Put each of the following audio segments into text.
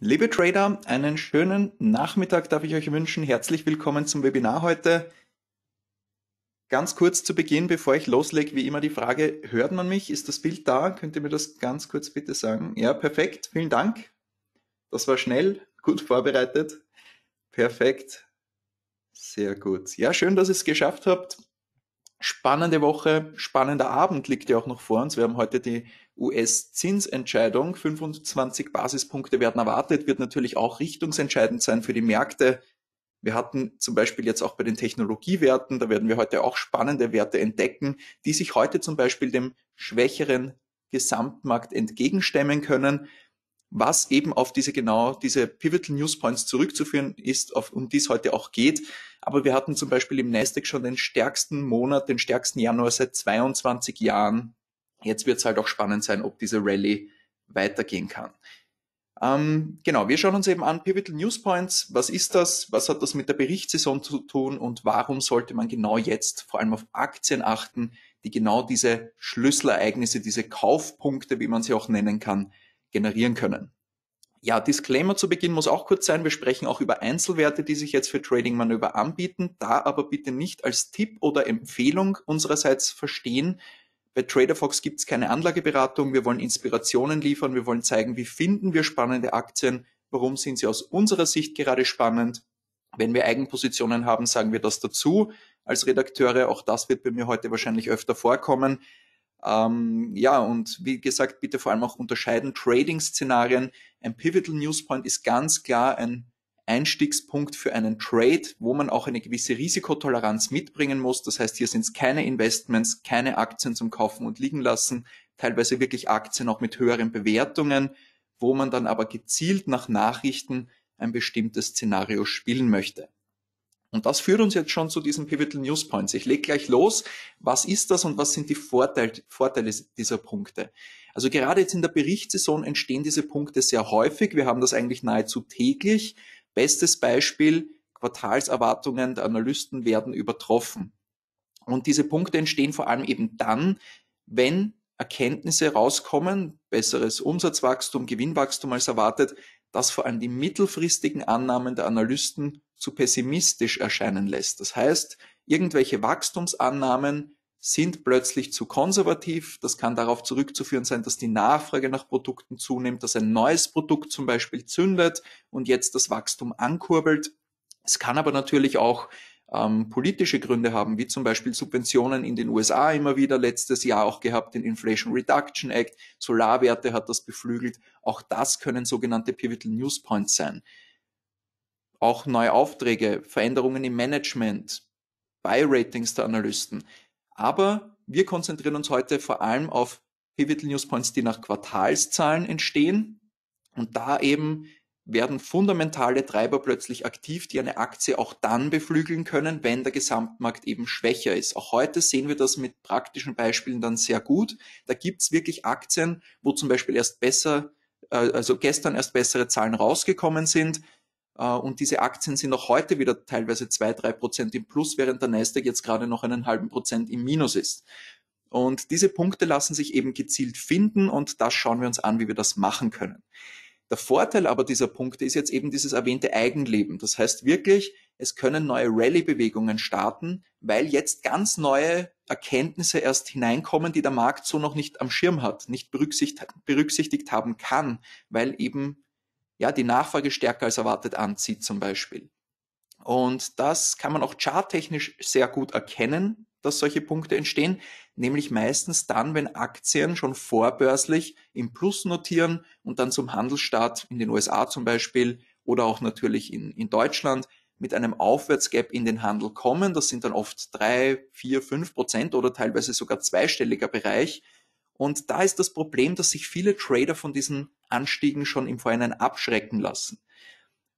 Liebe Trader, einen schönen Nachmittag darf ich euch wünschen. Herzlich willkommen zum Webinar heute. Ganz kurz zu Beginn, bevor ich loslege, wie immer die Frage, hört man mich? Ist das Bild da? Könnt ihr mir das ganz kurz bitte sagen? Ja, perfekt. Vielen Dank. Das war schnell, gut vorbereitet. Perfekt. Sehr gut. Ja, schön, dass ihr es geschafft habt. Spannende Woche, spannender Abend liegt ja auch noch vor uns. Wir haben heute die US-Zinsentscheidung. 25 Basispunkte werden erwartet, wird natürlich auch richtungsentscheidend sein für die Märkte. Wir hatten zum Beispiel jetzt auch bei den Technologiewerten, da werden wir heute auch spannende Werte entdecken, die sich heute zum Beispiel dem schwächeren Gesamtmarkt entgegenstemmen können, was eben auf diese genau diese Pivotal News Points zurückzuführen ist, auf, um die es heute auch geht. Aber wir hatten zum Beispiel im Nasdaq schon den stärksten Monat, den stärksten Januar seit 22 Jahren Jetzt wird es halt auch spannend sein, ob diese Rallye weitergehen kann. Ähm, genau, wir schauen uns eben an Pivotal News Points. Was ist das? Was hat das mit der Berichtssaison zu tun? Und warum sollte man genau jetzt vor allem auf Aktien achten, die genau diese Schlüsselereignisse, diese Kaufpunkte, wie man sie auch nennen kann, generieren können? Ja, Disclaimer zu Beginn muss auch kurz sein. Wir sprechen auch über Einzelwerte, die sich jetzt für Trading-Manöver anbieten. Da aber bitte nicht als Tipp oder Empfehlung unsererseits verstehen, bei TraderFox gibt es keine Anlageberatung. Wir wollen Inspirationen liefern. Wir wollen zeigen, wie finden wir spannende Aktien? Warum sind sie aus unserer Sicht gerade spannend? Wenn wir Eigenpositionen haben, sagen wir das dazu als Redakteure. Auch das wird bei mir heute wahrscheinlich öfter vorkommen. Ähm, ja, und wie gesagt, bitte vor allem auch unterscheiden Trading-Szenarien. Ein Pivotal Newspoint ist ganz klar ein Einstiegspunkt für einen Trade, wo man auch eine gewisse Risikotoleranz mitbringen muss. Das heißt, hier sind es keine Investments, keine Aktien zum Kaufen und Liegen lassen, teilweise wirklich Aktien auch mit höheren Bewertungen, wo man dann aber gezielt nach Nachrichten ein bestimmtes Szenario spielen möchte. Und das führt uns jetzt schon zu diesen Pivotal News Points. Ich lege gleich los. Was ist das und was sind die Vorteile, Vorteile dieser Punkte? Also gerade jetzt in der Berichtssaison entstehen diese Punkte sehr häufig. Wir haben das eigentlich nahezu täglich. Bestes Beispiel, Quartalserwartungen der Analysten werden übertroffen. Und diese Punkte entstehen vor allem eben dann, wenn Erkenntnisse rauskommen, besseres Umsatzwachstum, Gewinnwachstum als erwartet, dass vor allem die mittelfristigen Annahmen der Analysten zu pessimistisch erscheinen lässt. Das heißt, irgendwelche Wachstumsannahmen sind plötzlich zu konservativ. Das kann darauf zurückzuführen sein, dass die Nachfrage nach Produkten zunimmt, dass ein neues Produkt zum Beispiel zündet und jetzt das Wachstum ankurbelt. Es kann aber natürlich auch ähm, politische Gründe haben, wie zum Beispiel Subventionen in den USA immer wieder, letztes Jahr auch gehabt, den Inflation Reduction Act, Solarwerte hat das beflügelt. Auch das können sogenannte Pivotal News Points sein. Auch neue Aufträge, Veränderungen im Management, Buy-Ratings der Analysten. Aber wir konzentrieren uns heute vor allem auf Pivotal News Points, die nach Quartalszahlen entstehen. Und da eben werden fundamentale Treiber plötzlich aktiv, die eine Aktie auch dann beflügeln können, wenn der Gesamtmarkt eben schwächer ist. Auch heute sehen wir das mit praktischen Beispielen dann sehr gut. Da gibt's wirklich Aktien, wo zum Beispiel erst besser, äh, also gestern erst bessere Zahlen rausgekommen sind, äh, und diese Aktien sind auch heute wieder teilweise zwei, drei Prozent im Plus, während der Nasdaq jetzt gerade noch einen halben Prozent im Minus ist. Und diese Punkte lassen sich eben gezielt finden und das schauen wir uns an, wie wir das machen können. Der Vorteil aber dieser Punkte ist jetzt eben dieses erwähnte Eigenleben. Das heißt wirklich, es können neue Rallye-Bewegungen starten, weil jetzt ganz neue Erkenntnisse erst hineinkommen, die der Markt so noch nicht am Schirm hat, nicht berücksichtigt haben kann, weil eben ja, die Nachfrage stärker als erwartet anzieht zum Beispiel. Und das kann man auch charttechnisch sehr gut erkennen, dass solche Punkte entstehen, nämlich meistens dann, wenn Aktien schon vorbörslich im Plus notieren und dann zum Handelsstart in den USA zum Beispiel oder auch natürlich in, in Deutschland mit einem Aufwärtsgap in den Handel kommen. Das sind dann oft drei, vier, fünf Prozent oder teilweise sogar zweistelliger Bereich. Und da ist das Problem, dass sich viele Trader von diesen Anstiegen schon im Vorhinein abschrecken lassen.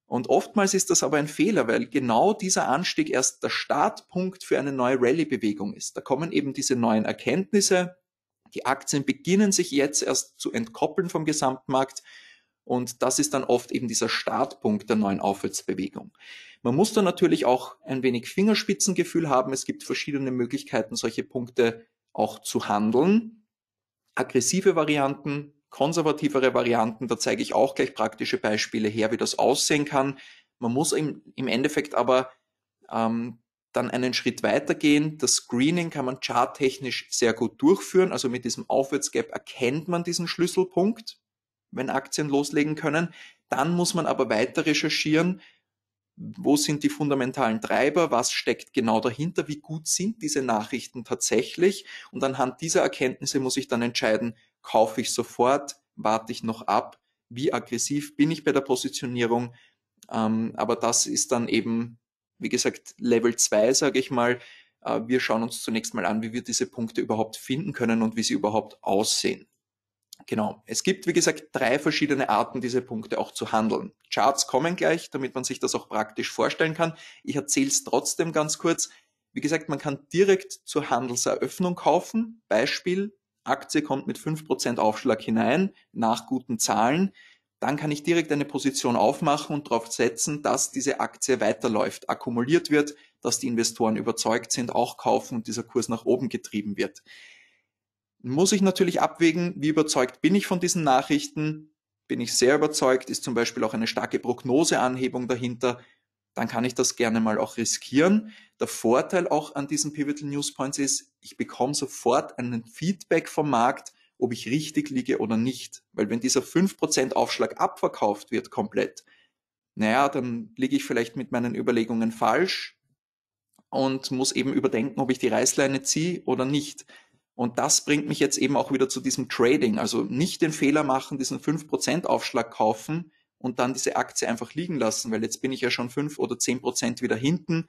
Und oftmals ist das aber ein Fehler, weil genau dieser Anstieg erst der Startpunkt für eine neue Rallye-Bewegung ist. Da kommen eben diese neuen Erkenntnisse. Die Aktien beginnen sich jetzt erst zu entkoppeln vom Gesamtmarkt. Und das ist dann oft eben dieser Startpunkt der neuen Aufwärtsbewegung. Man muss da natürlich auch ein wenig Fingerspitzengefühl haben. Es gibt verschiedene Möglichkeiten, solche Punkte auch zu handeln. Aggressive Varianten, konservativere Varianten, da zeige ich auch gleich praktische Beispiele her, wie das aussehen kann. Man muss im, im Endeffekt aber ähm, dann einen Schritt weitergehen. Das Screening kann man charttechnisch sehr gut durchführen. Also mit diesem Aufwärtsgap erkennt man diesen Schlüsselpunkt, wenn Aktien loslegen können. Dann muss man aber weiter recherchieren, wo sind die fundamentalen Treiber, was steckt genau dahinter, wie gut sind diese Nachrichten tatsächlich. Und anhand dieser Erkenntnisse muss ich dann entscheiden, kaufe ich sofort, warte ich noch ab, wie aggressiv bin ich bei der Positionierung. Ähm, aber das ist dann eben, wie gesagt, Level 2, sage ich mal. Äh, wir schauen uns zunächst mal an, wie wir diese Punkte überhaupt finden können und wie sie überhaupt aussehen. Genau. Es gibt, wie gesagt, drei verschiedene Arten, diese Punkte auch zu handeln. Charts kommen gleich, damit man sich das auch praktisch vorstellen kann. Ich erzähle es trotzdem ganz kurz. Wie gesagt, man kann direkt zur Handelseröffnung kaufen. Beispiel, Aktie kommt mit 5% Aufschlag hinein, nach guten Zahlen, dann kann ich direkt eine Position aufmachen und darauf setzen, dass diese Aktie weiterläuft, akkumuliert wird, dass die Investoren überzeugt sind, auch kaufen und dieser Kurs nach oben getrieben wird. Muss ich natürlich abwägen, wie überzeugt bin ich von diesen Nachrichten? Bin ich sehr überzeugt? Ist zum Beispiel auch eine starke Prognoseanhebung dahinter? Dann kann ich das gerne mal auch riskieren. Der Vorteil auch an diesen Pivotal News Points ist, ich bekomme sofort einen Feedback vom Markt, ob ich richtig liege oder nicht. Weil wenn dieser 5% Aufschlag abverkauft wird komplett, naja, dann liege ich vielleicht mit meinen Überlegungen falsch und muss eben überdenken, ob ich die Reißleine ziehe oder nicht. Und das bringt mich jetzt eben auch wieder zu diesem Trading. Also nicht den Fehler machen, diesen 5% Aufschlag kaufen und dann diese Aktie einfach liegen lassen, weil jetzt bin ich ja schon 5 oder 10% wieder hinten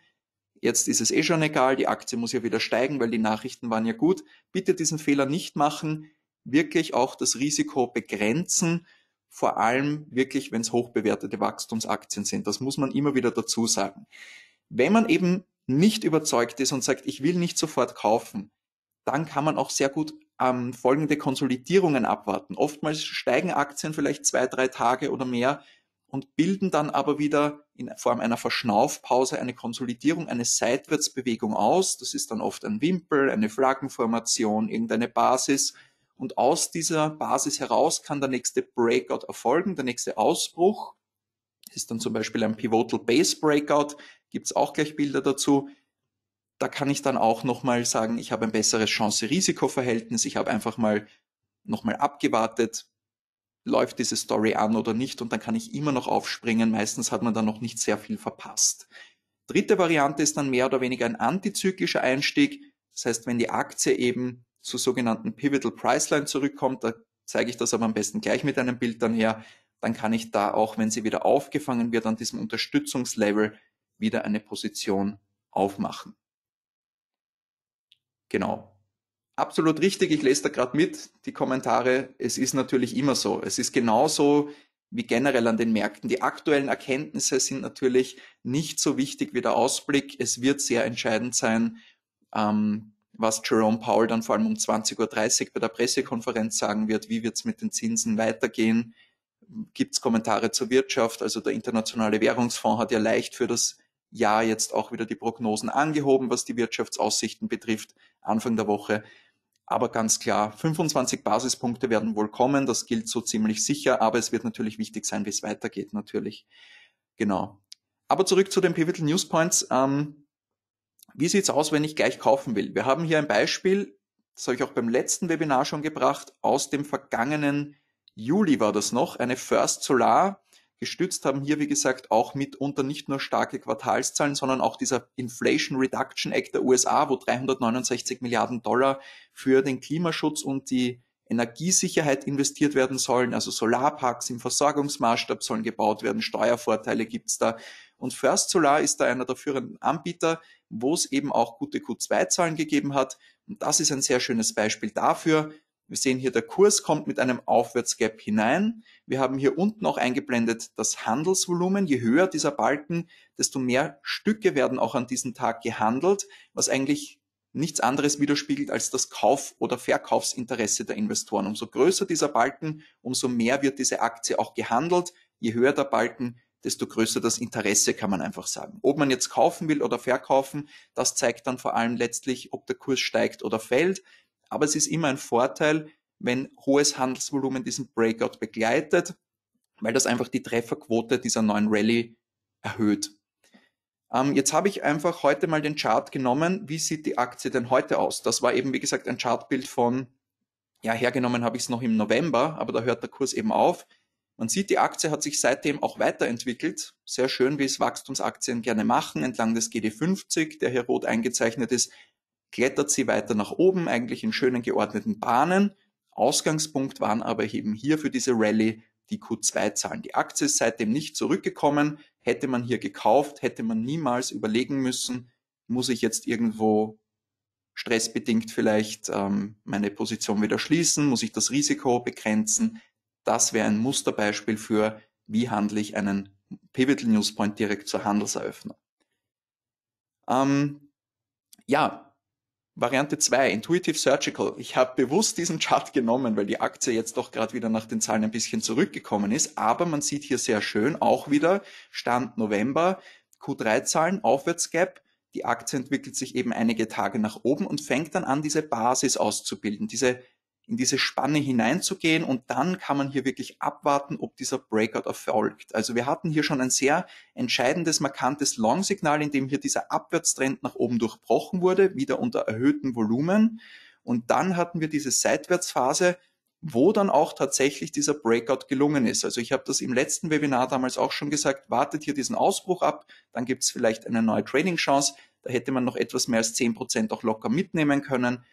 jetzt ist es eh schon egal, die Aktie muss ja wieder steigen, weil die Nachrichten waren ja gut. Bitte diesen Fehler nicht machen, wirklich auch das Risiko begrenzen, vor allem wirklich, wenn es hochbewertete Wachstumsaktien sind. Das muss man immer wieder dazu sagen. Wenn man eben nicht überzeugt ist und sagt, ich will nicht sofort kaufen, dann kann man auch sehr gut ähm, folgende Konsolidierungen abwarten. Oftmals steigen Aktien vielleicht zwei, drei Tage oder mehr, und bilden dann aber wieder in Form einer Verschnaufpause eine Konsolidierung, eine Seitwärtsbewegung aus. Das ist dann oft ein Wimpel, eine Flaggenformation, irgendeine Basis. Und aus dieser Basis heraus kann der nächste Breakout erfolgen, der nächste Ausbruch. Das ist dann zum Beispiel ein Pivotal Base Breakout, gibt's auch gleich Bilder dazu. Da kann ich dann auch nochmal sagen, ich habe ein besseres Chance-Risiko-Verhältnis, ich habe einfach mal nochmal abgewartet, läuft diese Story an oder nicht und dann kann ich immer noch aufspringen. Meistens hat man dann noch nicht sehr viel verpasst. Dritte Variante ist dann mehr oder weniger ein antizyklischer Einstieg. Das heißt, wenn die Aktie eben zur sogenannten Pivotal Priceline zurückkommt, da zeige ich das aber am besten gleich mit einem Bild dann her, dann kann ich da auch, wenn sie wieder aufgefangen wird, an diesem Unterstützungslevel wieder eine Position aufmachen. Genau absolut richtig, ich lese da gerade mit, die Kommentare, es ist natürlich immer so. Es ist genauso wie generell an den Märkten. Die aktuellen Erkenntnisse sind natürlich nicht so wichtig wie der Ausblick. Es wird sehr entscheidend sein, ähm, was Jerome Powell dann vor allem um 20.30 Uhr bei der Pressekonferenz sagen wird, wie wird es mit den Zinsen weitergehen. Gibt es Kommentare zur Wirtschaft? Also der Internationale Währungsfonds hat ja leicht für das Jahr jetzt auch wieder die Prognosen angehoben, was die Wirtschaftsaussichten betrifft, Anfang der Woche aber ganz klar, 25 Basispunkte werden wohl kommen, das gilt so ziemlich sicher, aber es wird natürlich wichtig sein, wie es weitergeht, natürlich. Genau. Aber zurück zu den Pivotal News Points. Ähm, wie es aus, wenn ich gleich kaufen will? Wir haben hier ein Beispiel, das habe ich auch beim letzten Webinar schon gebracht, aus dem vergangenen Juli war das noch, eine First Solar gestützt, haben hier, wie gesagt, auch mitunter nicht nur starke Quartalszahlen, sondern auch dieser Inflation Reduction Act der USA, wo 369 Milliarden Dollar für den Klimaschutz und die Energiesicherheit investiert werden sollen. Also Solarparks im Versorgungsmaßstab sollen gebaut werden, Steuervorteile gibt's da. Und First Solar ist da einer der führenden Anbieter, wo es eben auch gute Q2-Zahlen gegeben hat. Und das ist ein sehr schönes Beispiel dafür, wir sehen hier, der Kurs kommt mit einem Aufwärtsgap hinein. Wir haben hier unten auch eingeblendet das Handelsvolumen. Je höher dieser Balken, desto mehr Stücke werden auch an diesem Tag gehandelt, was eigentlich nichts anderes widerspiegelt als das Kauf- oder Verkaufsinteresse der Investoren. Umso größer dieser Balken, umso mehr wird diese Aktie auch gehandelt. Je höher der Balken, desto größer das Interesse, kann man einfach sagen. Ob man jetzt kaufen will oder verkaufen, das zeigt dann vor allem letztlich, ob der Kurs steigt oder fällt. Aber es ist immer ein Vorteil, wenn hohes Handelsvolumen diesen Breakout begleitet, weil das einfach die Trefferquote dieser neuen Rallye erhöht. Ähm, jetzt habe ich einfach heute mal den Chart genommen. Wie sieht die Aktie denn heute aus? Das war eben, wie gesagt, ein Chartbild von, ja, hergenommen habe ich es noch im November, aber da hört der Kurs eben auf. Man sieht, die Aktie hat sich seitdem auch weiterentwickelt. Sehr schön, wie es Wachstumsaktien gerne machen, entlang des GD50, der hier rot eingezeichnet ist, klettert sie weiter nach oben, eigentlich in schönen geordneten Bahnen. Ausgangspunkt waren aber eben hier für diese Rallye die Q2-Zahlen. Die Aktie ist seitdem nicht zurückgekommen. Hätte man hier gekauft, hätte man niemals überlegen müssen, muss ich jetzt irgendwo stressbedingt vielleicht ähm, meine Position wieder schließen, muss ich das Risiko begrenzen. Das wäre ein Musterbeispiel für, wie handle ich einen Pivotal Newspoint direkt zur Handelseröffnung. Ähm, ja, Variante 2, Intuitive Surgical. Ich habe bewusst diesen Chart genommen, weil die Aktie jetzt doch gerade wieder nach den Zahlen ein bisschen zurückgekommen ist. Aber man sieht hier sehr schön auch wieder Stand November, Q3-Zahlen, Aufwärtsgap. Die Aktie entwickelt sich eben einige Tage nach oben und fängt dann an, diese Basis auszubilden, diese in diese Spanne hineinzugehen und dann kann man hier wirklich abwarten, ob dieser Breakout erfolgt. Also wir hatten hier schon ein sehr entscheidendes, markantes Long-Signal, in dem hier dieser Abwärtstrend nach oben durchbrochen wurde, wieder unter erhöhtem Volumen. Und dann hatten wir diese Seitwärtsphase, wo dann auch tatsächlich dieser Breakout gelungen ist. Also ich habe das im letzten Webinar damals auch schon gesagt, wartet hier diesen Ausbruch ab, dann gibt es vielleicht eine neue Trading-Chance. Da hätte man noch etwas mehr als 10% Prozent auch locker mitnehmen können.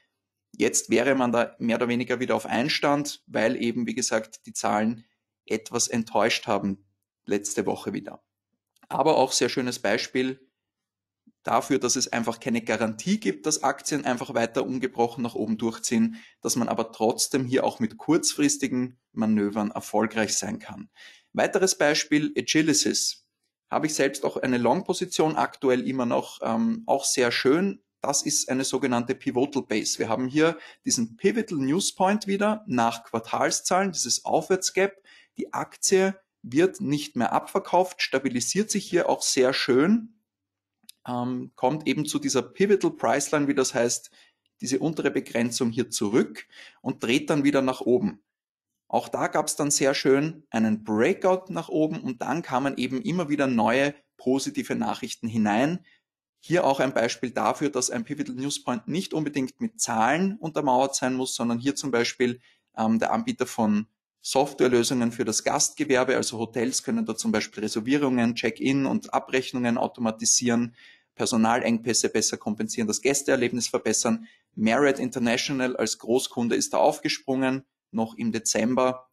Jetzt wäre man da mehr oder weniger wieder auf Einstand, weil eben, wie gesagt, die Zahlen etwas enttäuscht haben letzte Woche wieder. Aber auch sehr schönes Beispiel dafür, dass es einfach keine Garantie gibt, dass Aktien einfach weiter ungebrochen nach oben durchziehen, dass man aber trotzdem hier auch mit kurzfristigen Manövern erfolgreich sein kann. Weiteres Beispiel, Agilisys. Habe ich selbst auch eine Long-Position aktuell immer noch, ähm, auch sehr schön, das ist eine sogenannte Pivotal Base. Wir haben hier diesen Pivotal News Point wieder nach Quartalszahlen, dieses Aufwärtsgap. Die Aktie wird nicht mehr abverkauft, stabilisiert sich hier auch sehr schön, ähm, kommt eben zu dieser Pivotal Priceline, wie das heißt, diese untere Begrenzung hier zurück und dreht dann wieder nach oben. Auch da gab es dann sehr schön einen Breakout nach oben und dann kamen eben immer wieder neue positive Nachrichten hinein, hier auch ein Beispiel dafür, dass ein Pivotal Newspoint nicht unbedingt mit Zahlen untermauert sein muss, sondern hier zum Beispiel ähm, der Anbieter von Softwarelösungen für das Gastgewerbe, also Hotels können da zum Beispiel Reservierungen, Check-in und Abrechnungen automatisieren, Personalengpässe besser kompensieren, das Gästeerlebnis verbessern. Marriott International als Großkunde ist da aufgesprungen, noch im Dezember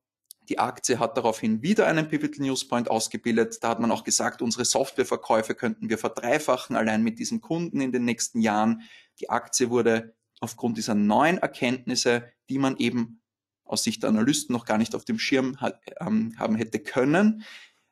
die Aktie hat daraufhin wieder einen Pivotal News Point ausgebildet. Da hat man auch gesagt, unsere Softwareverkäufe könnten wir verdreifachen, allein mit diesem Kunden in den nächsten Jahren. Die Aktie wurde aufgrund dieser neuen Erkenntnisse, die man eben aus Sicht der Analysten noch gar nicht auf dem Schirm ähm, haben hätte können,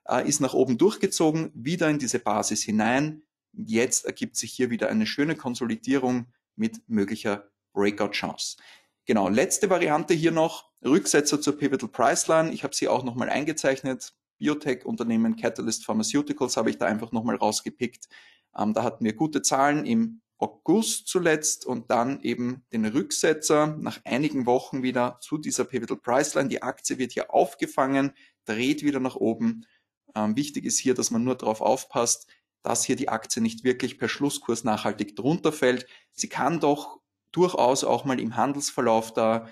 äh, ist nach oben durchgezogen, wieder in diese Basis hinein. Jetzt ergibt sich hier wieder eine schöne Konsolidierung mit möglicher Breakout-Chance. Genau, letzte Variante hier noch, Rücksetzer zur Pivotal Priceline. Ich habe sie auch nochmal eingezeichnet. Biotech-Unternehmen Catalyst Pharmaceuticals habe ich da einfach nochmal rausgepickt. Ähm, da hatten wir gute Zahlen im August zuletzt und dann eben den Rücksetzer nach einigen Wochen wieder zu dieser Pivotal Priceline. Die Aktie wird hier aufgefangen, dreht wieder nach oben. Ähm, wichtig ist hier, dass man nur darauf aufpasst, dass hier die Aktie nicht wirklich per Schlusskurs nachhaltig drunter fällt. Sie kann doch durchaus auch mal im Handelsverlauf da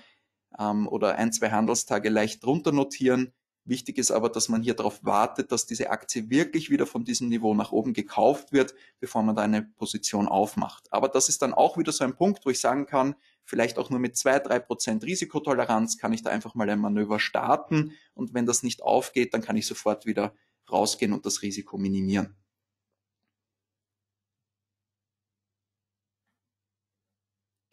ähm, oder ein, zwei Handelstage leicht drunter notieren. Wichtig ist aber, dass man hier darauf wartet, dass diese Aktie wirklich wieder von diesem Niveau nach oben gekauft wird, bevor man da eine Position aufmacht. Aber das ist dann auch wieder so ein Punkt, wo ich sagen kann, vielleicht auch nur mit zwei, drei Prozent Risikotoleranz kann ich da einfach mal ein Manöver starten. Und wenn das nicht aufgeht, dann kann ich sofort wieder rausgehen und das Risiko minimieren.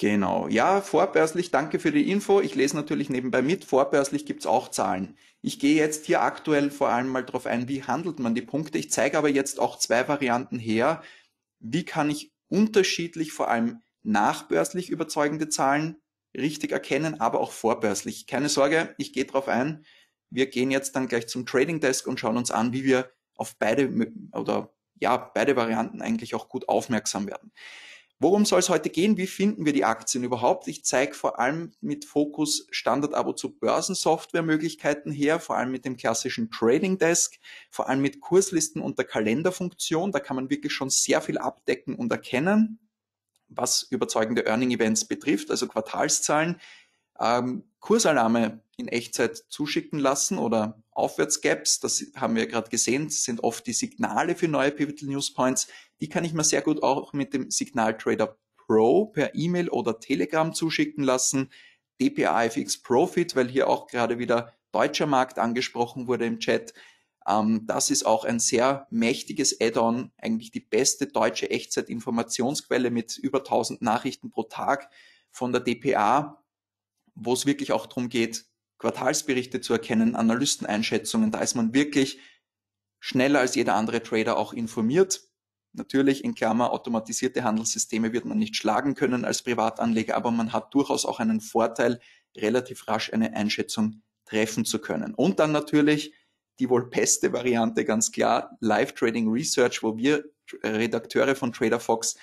Genau. Ja, vorbörslich, danke für die Info. Ich lese natürlich nebenbei mit. Vorbörslich gibt's auch Zahlen. Ich gehe jetzt hier aktuell vor allem mal drauf ein, wie handelt man die Punkte. Ich zeige aber jetzt auch zwei Varianten her. Wie kann ich unterschiedlich vor allem nachbörslich überzeugende Zahlen richtig erkennen, aber auch vorbörslich. Keine Sorge, ich gehe drauf ein. Wir gehen jetzt dann gleich zum Trading Desk und schauen uns an, wie wir auf beide oder ja, beide Varianten eigentlich auch gut aufmerksam werden. Worum soll es heute gehen? Wie finden wir die Aktien überhaupt? Ich zeige vor allem mit Fokus Standard-Abo zu Börsensoftware-Möglichkeiten her, vor allem mit dem klassischen Trading Desk, vor allem mit Kurslisten und der Kalenderfunktion. Da kann man wirklich schon sehr viel abdecken und erkennen, was überzeugende Earning Events betrifft, also Quartalszahlen. Ähm, Kursalarme in Echtzeit zuschicken lassen oder Aufwärtsgaps, das haben wir gerade gesehen, sind oft die Signale für neue Pivotal News Points. Die kann ich mir sehr gut auch mit dem Signal Trader Pro per E-Mail oder Telegram zuschicken lassen. DPAFX Profit, weil hier auch gerade wieder deutscher Markt angesprochen wurde im Chat. Ähm, das ist auch ein sehr mächtiges Add-on, eigentlich die beste deutsche Echtzeit-Informationsquelle mit über 1000 Nachrichten pro Tag von der DPA, wo es wirklich auch darum geht, Quartalsberichte zu erkennen, Analysteneinschätzungen. Da ist man wirklich schneller als jeder andere Trader auch informiert. Natürlich, in Klammer, automatisierte Handelssysteme wird man nicht schlagen können als Privatanleger, aber man hat durchaus auch einen Vorteil, relativ rasch eine Einschätzung treffen zu können. Und dann natürlich die wohl beste Variante, ganz klar, Live Trading Research, wo wir Redakteure von TraderFox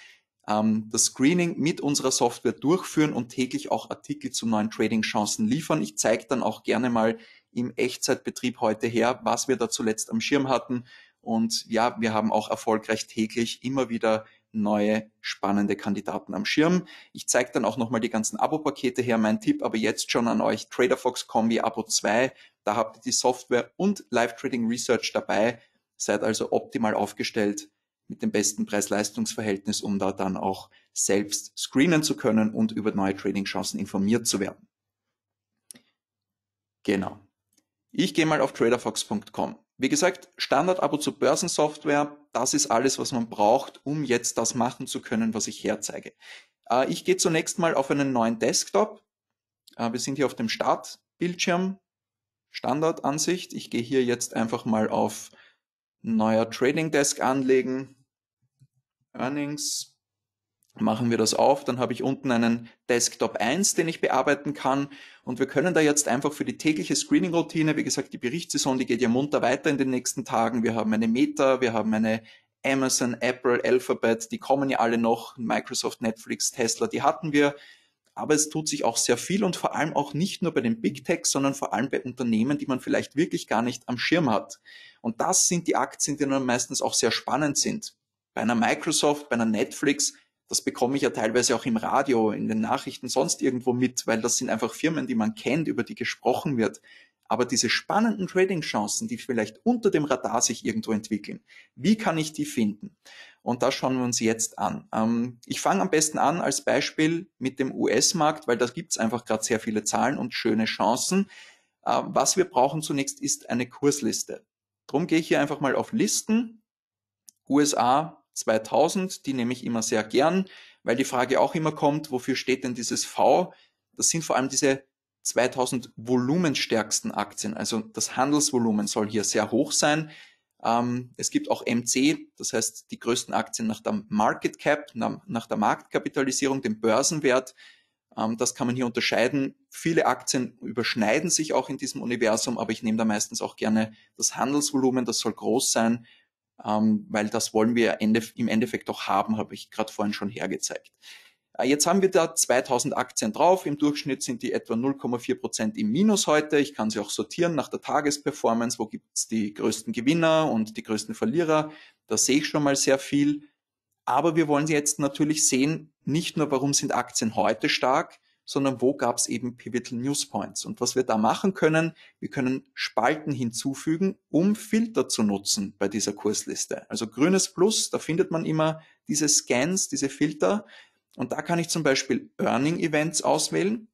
ähm, das Screening mit unserer Software durchführen und täglich auch Artikel zu neuen Trading-Chancen liefern. Ich zeige dann auch gerne mal im Echtzeitbetrieb heute her, was wir da zuletzt am Schirm hatten, und ja, wir haben auch erfolgreich täglich immer wieder neue spannende Kandidaten am Schirm. Ich zeige dann auch nochmal die ganzen Abo-Pakete her. Mein Tipp aber jetzt schon an euch, TraderFox Kombi Abo 2, da habt ihr die Software und Live-Trading Research dabei. Seid also optimal aufgestellt mit dem besten Preis-Leistungs-Verhältnis, um da dann auch selbst screenen zu können und über neue Trading-Chancen informiert zu werden. Genau. Ich gehe mal auf traderfox.com. Wie gesagt, Standard-Abo zur Börsensoftware, das ist alles, was man braucht, um jetzt das machen zu können, was ich herzeige. Äh, ich gehe zunächst mal auf einen neuen Desktop. Äh, wir sind hier auf dem Startbildschirm, Standardansicht. Ich gehe hier jetzt einfach mal auf neuer Trading Desk anlegen, Earnings, machen wir das auf, dann habe ich unten einen Desktop 1, den ich bearbeiten kann und wir können da jetzt einfach für die tägliche Screening-Routine, wie gesagt, die Berichtssaison, die geht ja munter weiter in den nächsten Tagen. Wir haben eine Meta, wir haben eine Amazon, Apple, Alphabet, die kommen ja alle noch, Microsoft, Netflix, Tesla, die hatten wir. Aber es tut sich auch sehr viel und vor allem auch nicht nur bei den Big Techs, sondern vor allem bei Unternehmen, die man vielleicht wirklich gar nicht am Schirm hat. Und das sind die Aktien, die dann meistens auch sehr spannend sind. Bei einer Microsoft, bei einer Netflix, das bekomme ich ja teilweise auch im Radio, in den Nachrichten, sonst irgendwo mit, weil das sind einfach Firmen, die man kennt, über die gesprochen wird. Aber diese spannenden Trading-Chancen, die vielleicht unter dem Radar sich irgendwo entwickeln, wie kann ich die finden? Und das schauen wir uns jetzt an. Ähm, ich fange am besten an als Beispiel mit dem US-Markt, weil da gibt es einfach gerade sehr viele Zahlen und schöne Chancen. Äh, was wir brauchen zunächst ist eine Kursliste. Drum gehe ich hier einfach mal auf Listen. USA 2000, die nehme ich immer sehr gern, weil die Frage auch immer kommt, wofür steht denn dieses V? Das sind vor allem diese 2000 volumenstärksten Aktien. Also das Handelsvolumen soll hier sehr hoch sein. Ähm, es gibt auch MC, das heißt die größten Aktien nach der Market Cap, nach der Marktkapitalisierung, dem Börsenwert. Ähm, das kann man hier unterscheiden. Viele Aktien überschneiden sich auch in diesem Universum, aber ich nehme da meistens auch gerne das Handelsvolumen, das soll groß sein ähm, weil das wollen wir im Endeffekt auch haben, habe ich gerade vorhin schon hergezeigt. Äh, jetzt haben wir da 2000 Aktien drauf. Im Durchschnitt sind die etwa 0,4 Prozent im Minus heute. Ich kann sie auch sortieren nach der Tagesperformance. Wo gibt es die größten Gewinner und die größten Verlierer? Da sehe ich schon mal sehr viel. Aber wir wollen jetzt natürlich sehen, nicht nur, warum sind Aktien heute stark, sondern wo gab es eben Pivotal News Points. Und was wir da machen können, wir können Spalten hinzufügen, um Filter zu nutzen bei dieser Kursliste. Also grünes Plus, da findet man immer diese Scans, diese Filter. Und da kann ich zum Beispiel Earning Events auswählen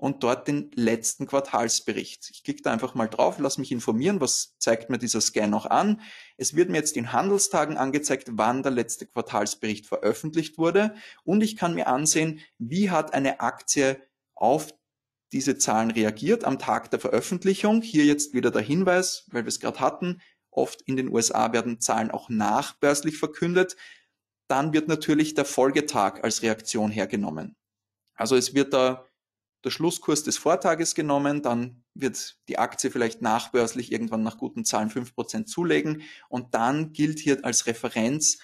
und dort den letzten Quartalsbericht. Ich klicke da einfach mal drauf, lass mich informieren, was zeigt mir dieser Scan noch an. Es wird mir jetzt in Handelstagen angezeigt, wann der letzte Quartalsbericht veröffentlicht wurde und ich kann mir ansehen, wie hat eine Aktie auf diese Zahlen reagiert am Tag der Veröffentlichung. Hier jetzt wieder der Hinweis, weil wir es gerade hatten, oft in den USA werden Zahlen auch nachbörslich verkündet. Dann wird natürlich der Folgetag als Reaktion hergenommen. Also es wird da der Schlusskurs des Vortages genommen, dann wird die Aktie vielleicht nachbörslich irgendwann nach guten Zahlen fünf Prozent zulegen und dann gilt hier als Referenz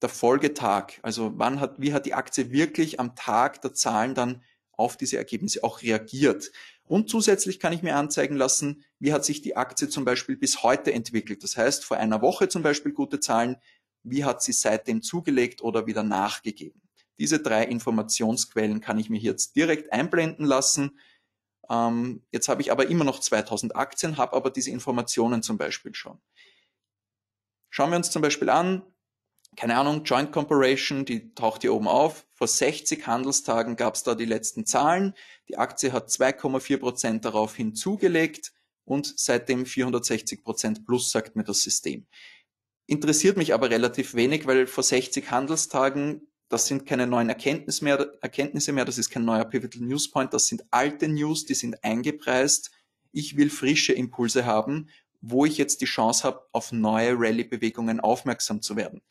der Folgetag. Also wann hat, wie hat die Aktie wirklich am Tag der Zahlen dann auf diese Ergebnisse auch reagiert? Und zusätzlich kann ich mir anzeigen lassen, wie hat sich die Aktie zum Beispiel bis heute entwickelt. Das heißt, vor einer Woche zum Beispiel gute Zahlen, wie hat sie seitdem zugelegt oder wieder nachgegeben. Diese drei Informationsquellen kann ich mir jetzt direkt einblenden lassen. Ähm, jetzt habe ich aber immer noch 2000 Aktien, habe aber diese Informationen zum Beispiel schon. Schauen wir uns zum Beispiel an, keine Ahnung, Joint Corporation, die taucht hier oben auf. Vor 60 Handelstagen gab es da die letzten Zahlen. Die Aktie hat 2,4% Prozent darauf hinzugelegt und seitdem 460% Prozent plus, sagt mir das System. Interessiert mich aber relativ wenig, weil vor 60 Handelstagen das sind keine neuen Erkenntnis mehr, Erkenntnisse mehr, das ist kein neuer Pivotal News Point, das sind alte News, die sind eingepreist. Ich will frische Impulse haben, wo ich jetzt die Chance habe, auf neue Rallye-Bewegungen aufmerksam zu werden.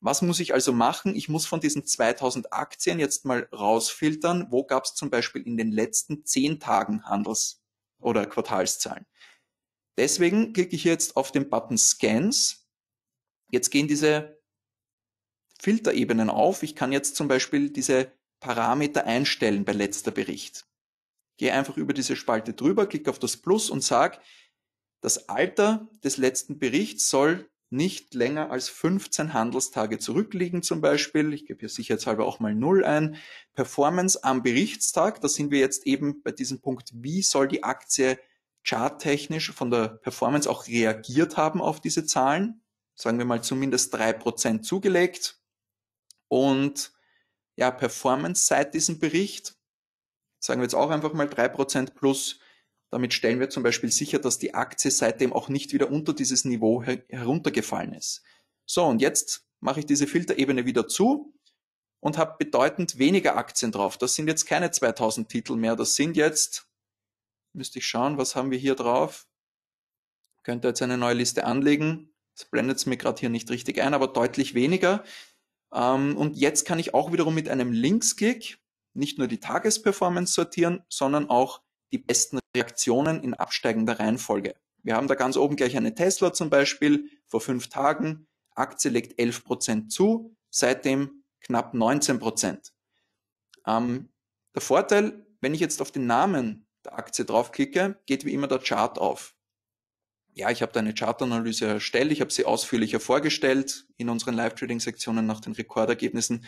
Was muss ich also machen? Ich muss von diesen 2000 Aktien jetzt mal rausfiltern, wo gab es zum Beispiel in den letzten 10 Tagen Handels- oder Quartalszahlen. Deswegen klicke ich jetzt auf den Button Scans. Jetzt gehen diese Filterebenen auf. Ich kann jetzt zum Beispiel diese Parameter einstellen bei letzter Bericht. Gehe einfach über diese Spalte drüber, klicke auf das Plus und sage, das Alter des letzten Berichts soll nicht länger als 15 Handelstage zurückliegen zum Beispiel. Ich gebe hier sicherheitshalber auch mal 0 ein. Performance am Berichtstag, da sind wir jetzt eben bei diesem Punkt, wie soll die Aktie charttechnisch von der Performance auch reagiert haben auf diese Zahlen? Sagen wir mal zumindest 3% zugelegt. Und ja, Performance seit diesem Bericht, sagen wir jetzt auch einfach mal 3% plus. Damit stellen wir zum Beispiel sicher, dass die Aktie seitdem auch nicht wieder unter dieses Niveau her heruntergefallen ist. So, und jetzt mache ich diese Filterebene wieder zu und habe bedeutend weniger Aktien drauf. Das sind jetzt keine 2000 Titel mehr, das sind jetzt, müsste ich schauen, was haben wir hier drauf? Könnte jetzt eine neue Liste anlegen. Das blendet es mir gerade hier nicht richtig ein, aber deutlich weniger. Ähm, und jetzt kann ich auch wiederum mit einem Linksklick nicht nur die Tagesperformance sortieren, sondern auch die besten Reaktionen in absteigender Reihenfolge. Wir haben da ganz oben gleich eine Tesla zum Beispiel, vor fünf Tagen, Aktie legt 11% zu, seitdem knapp 19%. Ähm, der Vorteil, wenn ich jetzt auf den Namen der Aktie draufklicke, geht wie immer der Chart auf ja, ich habe da eine Chartanalyse erstellt, ich habe sie ausführlicher vorgestellt in unseren Live-Trading-Sektionen nach den Rekordergebnissen.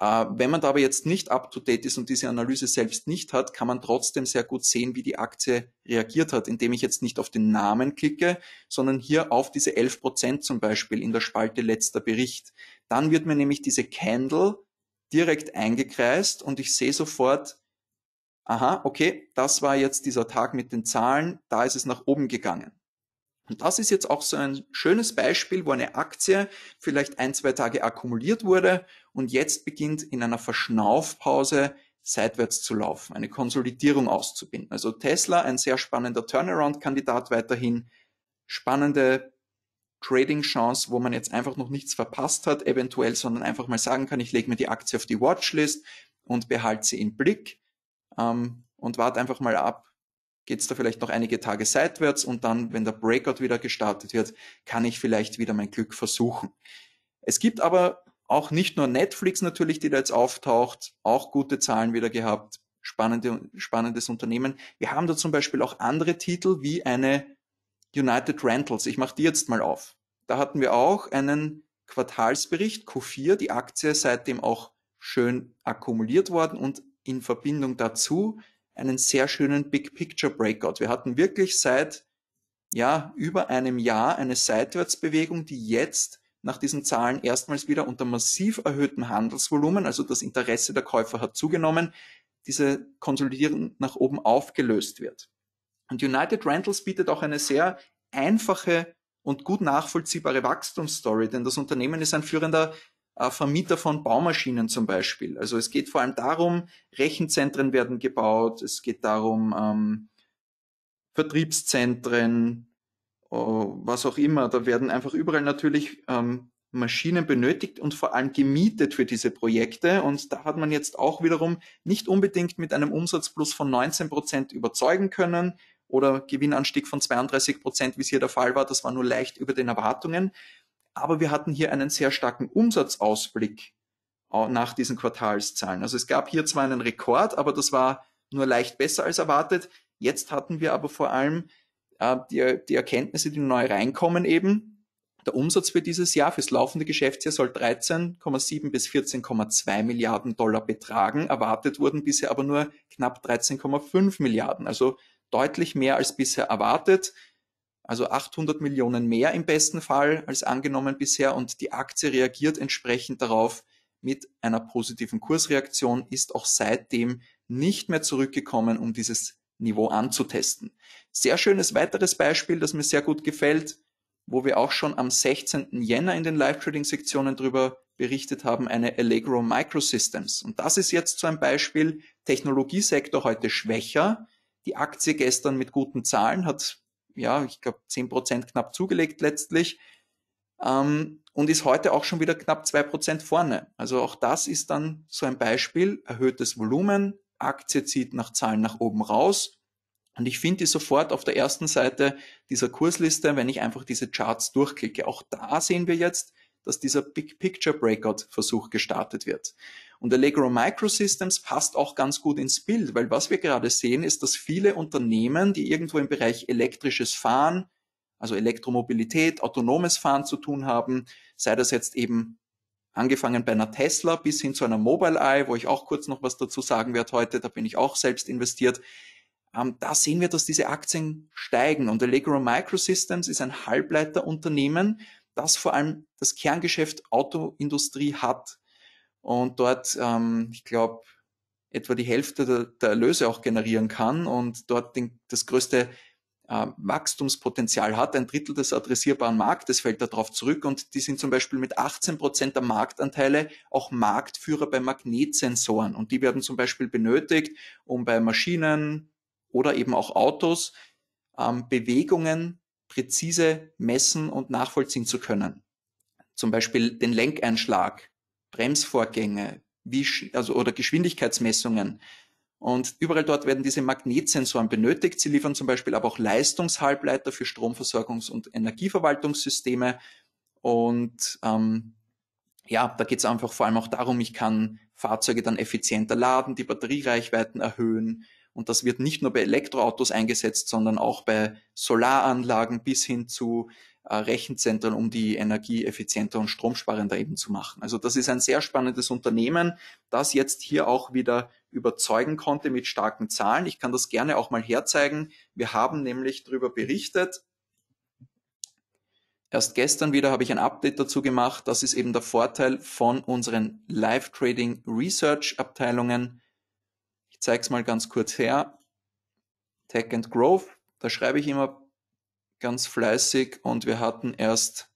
Äh, wenn man da aber jetzt nicht up-to-date ist und diese Analyse selbst nicht hat, kann man trotzdem sehr gut sehen, wie die Aktie reagiert hat, indem ich jetzt nicht auf den Namen klicke, sondern hier auf diese 11% zum Beispiel in der Spalte letzter Bericht. Dann wird mir nämlich diese Candle direkt eingekreist und ich sehe sofort, aha, okay, das war jetzt dieser Tag mit den Zahlen, da ist es nach oben gegangen. Und das ist jetzt auch so ein schönes Beispiel, wo eine Aktie vielleicht ein, zwei Tage akkumuliert wurde und jetzt beginnt in einer Verschnaufpause seitwärts zu laufen, eine Konsolidierung auszubinden. Also Tesla, ein sehr spannender Turnaround-Kandidat weiterhin, spannende Trading-Chance, wo man jetzt einfach noch nichts verpasst hat, eventuell, sondern einfach mal sagen kann, ich lege mir die Aktie auf die Watchlist und behalte sie im Blick ähm, und warte einfach mal ab, geht es da vielleicht noch einige Tage seitwärts und dann, wenn der Breakout wieder gestartet wird, kann ich vielleicht wieder mein Glück versuchen. Es gibt aber auch nicht nur Netflix natürlich, die da jetzt auftaucht, auch gute Zahlen wieder gehabt, spannende, spannendes Unternehmen. Wir haben da zum Beispiel auch andere Titel wie eine United Rentals. Ich mache die jetzt mal auf. Da hatten wir auch einen Quartalsbericht Q4, die Aktie seitdem auch schön akkumuliert worden und in Verbindung dazu einen sehr schönen Big Picture Breakout. Wir hatten wirklich seit ja, über einem Jahr eine Seitwärtsbewegung, die jetzt nach diesen Zahlen erstmals wieder unter massiv erhöhtem Handelsvolumen, also das Interesse der Käufer hat zugenommen, diese konsolidierend nach oben aufgelöst wird. Und United Rentals bietet auch eine sehr einfache und gut nachvollziehbare Wachstumsstory, denn das Unternehmen ist ein führender äh, Vermieter von Baumaschinen zum Beispiel. Also es geht vor allem darum, Rechenzentren werden gebaut, es geht darum, ähm, Vertriebszentren, oh, was auch immer. Da werden einfach überall natürlich ähm, Maschinen benötigt und vor allem gemietet für diese Projekte. Und da hat man jetzt auch wiederum nicht unbedingt mit einem Umsatzplus von 19 Prozent überzeugen können oder Gewinnanstieg von 32 Prozent, wie es hier der Fall war. Das war nur leicht über den Erwartungen. Aber wir hatten hier einen sehr starken Umsatzausblick äh, nach diesen Quartalszahlen. Also es gab hier zwar einen Rekord, aber das war nur leicht besser als erwartet. Jetzt hatten wir aber vor allem äh, die, die Erkenntnisse, die neu reinkommen eben. Der Umsatz für dieses Jahr, fürs laufende Geschäftsjahr soll 13,7 bis 14,2 Milliarden Dollar betragen. Erwartet wurden bisher aber nur knapp 13,5 Milliarden, also deutlich mehr als bisher erwartet also 800 Millionen mehr im besten Fall als angenommen bisher und die Aktie reagiert entsprechend darauf mit einer positiven Kursreaktion, ist auch seitdem nicht mehr zurückgekommen, um dieses Niveau anzutesten. Sehr schönes weiteres Beispiel, das mir sehr gut gefällt, wo wir auch schon am 16. Jänner in den Live-Trading-Sektionen drüber berichtet haben, eine Allegro Microsystems. Und das ist jetzt so ein Beispiel, Technologiesektor heute schwächer, die Aktie gestern mit guten Zahlen hat ja, ich glaube, 10% knapp zugelegt letztlich ähm, und ist heute auch schon wieder knapp 2% vorne. Also auch das ist dann so ein Beispiel, erhöhtes Volumen, Aktie zieht nach Zahlen nach oben raus. Und ich finde die sofort auf der ersten Seite dieser Kursliste, wenn ich einfach diese Charts durchklicke. Auch da sehen wir jetzt, dass dieser Big Picture Breakout Versuch gestartet wird. Und Allegro Microsystems passt auch ganz gut ins Bild, weil was wir gerade sehen, ist, dass viele Unternehmen, die irgendwo im Bereich elektrisches Fahren, also Elektromobilität, autonomes Fahren zu tun haben, sei das jetzt eben angefangen bei einer Tesla bis hin zu einer Mobile Eye, wo ich auch kurz noch was dazu sagen werde heute, da bin ich auch selbst investiert. Ähm, da sehen wir, dass diese Aktien steigen und Allegro Microsystems ist ein Halbleiterunternehmen, das vor allem das Kerngeschäft Autoindustrie hat und dort, ähm, ich glaube, etwa die Hälfte der, der, Erlöse auch generieren kann und dort den, das größte äh, Wachstumspotenzial hat. Ein Drittel des adressierbaren Marktes fällt darauf zurück und die sind zum Beispiel mit 18 Prozent der Marktanteile auch Marktführer bei Magnetsensoren und die werden zum Beispiel benötigt, um bei Maschinen oder eben auch Autos ähm, Bewegungen präzise messen und nachvollziehen zu können. Zum Beispiel den Lenkeinschlag Bremsvorgänge wie, also, oder Geschwindigkeitsmessungen. Und überall dort werden diese Magnetsensoren benötigt. Sie liefern zum Beispiel aber auch Leistungshalbleiter für Stromversorgungs- und Energieverwaltungssysteme. Und ähm, ja, da geht es einfach vor allem auch darum, ich kann Fahrzeuge dann effizienter laden, die Batteriereichweiten erhöhen. Und das wird nicht nur bei Elektroautos eingesetzt, sondern auch bei Solaranlagen bis hin zu äh, Rechenzentren, um die Energie effizienter und stromsparender eben zu machen. Also das ist ein sehr spannendes Unternehmen, das jetzt hier auch wieder überzeugen konnte mit starken Zahlen. Ich kann das gerne auch mal herzeigen. Wir haben nämlich darüber berichtet. Erst gestern wieder habe ich ein Update dazu gemacht. Das ist eben der Vorteil von unseren Live-Trading Research-Abteilungen. Ich zeige es mal ganz kurz her. Tech and Growth, da schreibe ich immer ganz fleißig und wir hatten erst,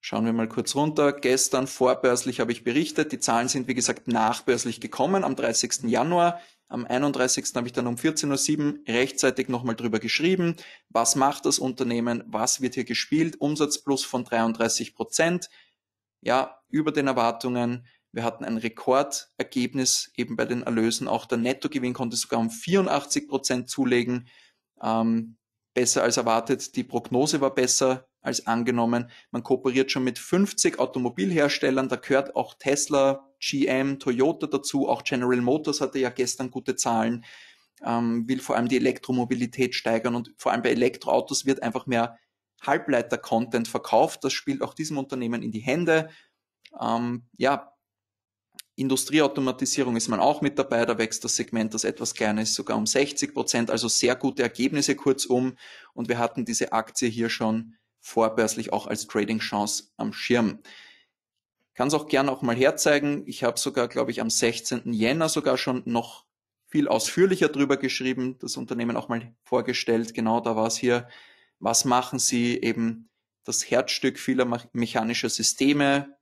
schauen wir mal kurz runter, gestern vorbörslich habe ich berichtet, die Zahlen sind wie gesagt nachbörslich gekommen am 30. Januar. Am 31. habe ich dann um 14.07 Uhr rechtzeitig nochmal drüber geschrieben, was macht das Unternehmen, was wird hier gespielt, Umsatzplus von 33 Prozent, ja, über den Erwartungen, wir hatten ein Rekordergebnis eben bei den Erlösen. Auch der Nettogewinn konnte sogar um 84 Prozent zulegen. Ähm, besser als erwartet, die Prognose war besser als angenommen. Man kooperiert schon mit 50 Automobilherstellern, da gehört auch Tesla, GM, Toyota dazu, auch General Motors hatte ja gestern gute Zahlen, ähm, will vor allem die Elektromobilität steigern und vor allem bei Elektroautos wird einfach mehr Halbleiter-Content verkauft. Das spielt auch diesem Unternehmen in die Hände. Ähm, ja, Industrieautomatisierung ist man auch mit dabei, da wächst das Segment, das etwas kleiner ist, sogar um 60 Prozent, also sehr gute Ergebnisse kurzum. Und wir hatten diese Aktie hier schon vorbörslich auch als Trading-Chance am Schirm. Kann es auch gerne auch mal herzeigen. Ich habe sogar, glaube ich, am 16. Jänner sogar schon noch viel ausführlicher drüber geschrieben, das Unternehmen auch mal vorgestellt. Genau da war es hier. Was machen Sie eben das Herzstück vieler mechanischer Systeme,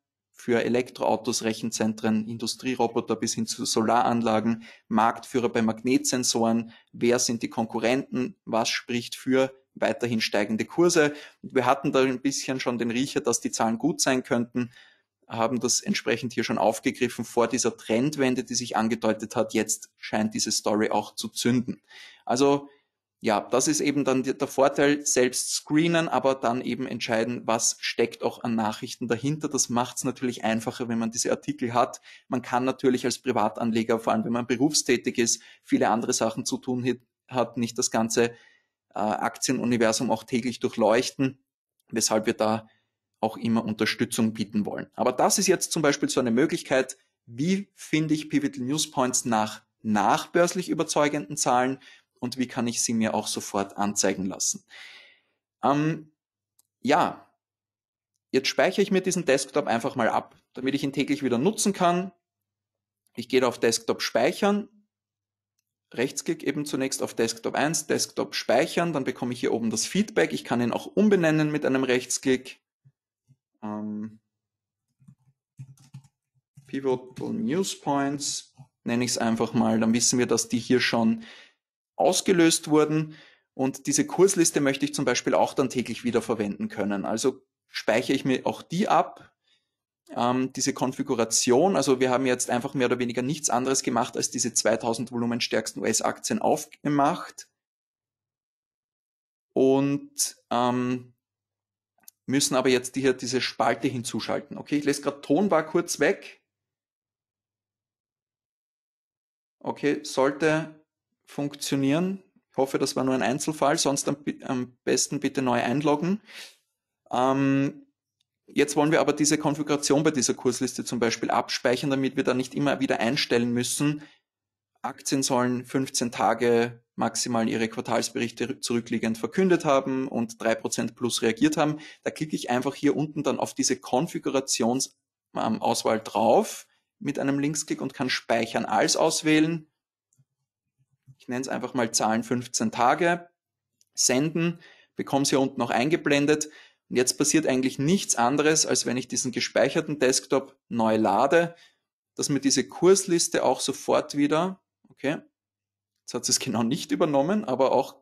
für Elektroautos, Rechenzentren, Industrieroboter bis hin zu Solaranlagen, Marktführer bei Magnetsensoren, wer sind die Konkurrenten, was spricht für weiterhin steigende Kurse. Und wir hatten da ein bisschen schon den Riecher, dass die Zahlen gut sein könnten, haben das entsprechend hier schon aufgegriffen vor dieser Trendwende, die sich angedeutet hat. Jetzt scheint diese Story auch zu zünden. Also ja, das ist eben dann der Vorteil, selbst screenen, aber dann eben entscheiden, was steckt auch an Nachrichten dahinter. Das macht es natürlich einfacher, wenn man diese Artikel hat. Man kann natürlich als Privatanleger, vor allem wenn man berufstätig ist, viele andere Sachen zu tun hat, nicht das ganze äh, Aktienuniversum auch täglich durchleuchten, weshalb wir da auch immer Unterstützung bieten wollen. Aber das ist jetzt zum Beispiel so eine Möglichkeit, wie finde ich Pivotal News Points nach nachbörslich überzeugenden Zahlen und wie kann ich sie mir auch sofort anzeigen lassen. Ähm, ja, jetzt speichere ich mir diesen Desktop einfach mal ab, damit ich ihn täglich wieder nutzen kann. Ich gehe auf Desktop speichern, Rechtsklick eben zunächst auf Desktop 1, Desktop speichern, dann bekomme ich hier oben das Feedback. Ich kann ihn auch umbenennen mit einem Rechtsklick. Ähm, Pivotal News Points nenne ich es einfach mal, dann wissen wir, dass die hier schon ausgelöst wurden. Und diese Kursliste möchte ich zum Beispiel auch dann täglich wieder verwenden können. Also speichere ich mir auch die ab. Ähm, diese Konfiguration, also wir haben jetzt einfach mehr oder weniger nichts anderes gemacht, als diese 2000 volumenstärksten US-Aktien aufgemacht und ähm, müssen aber jetzt hier diese Spalte hinzuschalten. Okay, ich lese gerade Tonbar kurz weg. Okay, sollte funktionieren. Ich hoffe, das war nur ein Einzelfall, sonst am, am besten bitte neu einloggen. Ähm, jetzt wollen wir aber diese Konfiguration bei dieser Kursliste zum Beispiel abspeichern, damit wir da nicht immer wieder einstellen müssen. Aktien sollen 15 Tage maximal ihre Quartalsberichte zurückliegend verkündet haben und 3% plus reagiert haben. Da klicke ich einfach hier unten dann auf diese Konfigurationsauswahl ähm, drauf mit einem Linksklick und kann Speichern als auswählen ich nenne es einfach mal Zahlen 15 Tage, senden, bekomme es hier unten noch eingeblendet. Und jetzt passiert eigentlich nichts anderes, als wenn ich diesen gespeicherten Desktop neu lade, dass mir diese Kursliste auch sofort wieder, okay, jetzt hat sie es genau nicht übernommen, aber auch,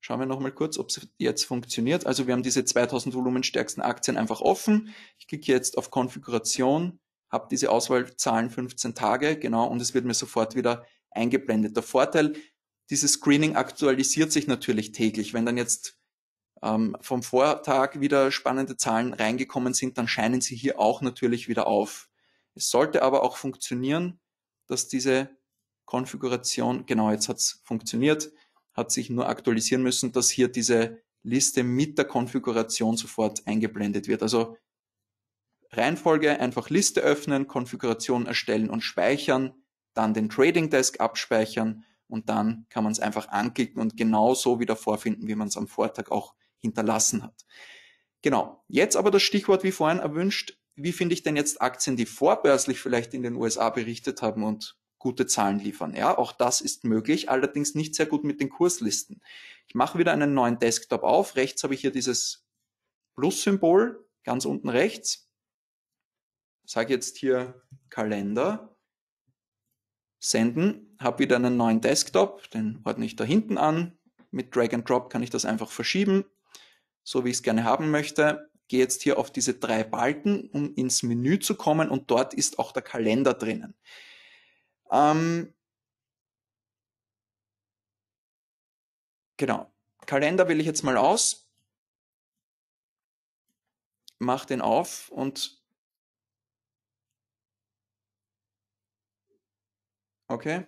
schauen wir nochmal kurz, ob es jetzt funktioniert. Also wir haben diese 2000 volumenstärksten Aktien einfach offen. Ich klicke jetzt auf Konfiguration, habe diese Auswahl Zahlen 15 Tage, genau, und es wird mir sofort wieder eingeblendet. Der Vorteil dieses Screening aktualisiert sich natürlich täglich. Wenn dann jetzt ähm, vom Vortag wieder spannende Zahlen reingekommen sind, dann scheinen sie hier auch natürlich wieder auf. Es sollte aber auch funktionieren, dass diese Konfiguration, genau jetzt hat's funktioniert, hat sich nur aktualisieren müssen, dass hier diese Liste mit der Konfiguration sofort eingeblendet wird. Also Reihenfolge einfach Liste öffnen, Konfiguration erstellen und speichern dann den Trading Desk abspeichern und dann kann man es einfach anklicken und genauso wieder vorfinden, wie man es am Vortag auch hinterlassen hat. Genau, jetzt aber das Stichwort wie vorhin erwünscht, wie finde ich denn jetzt Aktien, die vorbörslich vielleicht in den USA berichtet haben und gute Zahlen liefern? Ja, auch das ist möglich, allerdings nicht sehr gut mit den Kurslisten. Ich mache wieder einen neuen Desktop auf. Rechts habe ich hier dieses Plus-Symbol, ganz unten rechts. Sage jetzt hier Kalender senden, habe wieder einen neuen Desktop, den ordne ich da hinten an. Mit Drag and Drop kann ich das einfach verschieben, so wie ich es gerne haben möchte. Gehe jetzt hier auf diese drei Balken, um ins Menü zu kommen und dort ist auch der Kalender drinnen. Ähm, genau, Kalender wähle ich jetzt mal aus, mache den auf und Okay.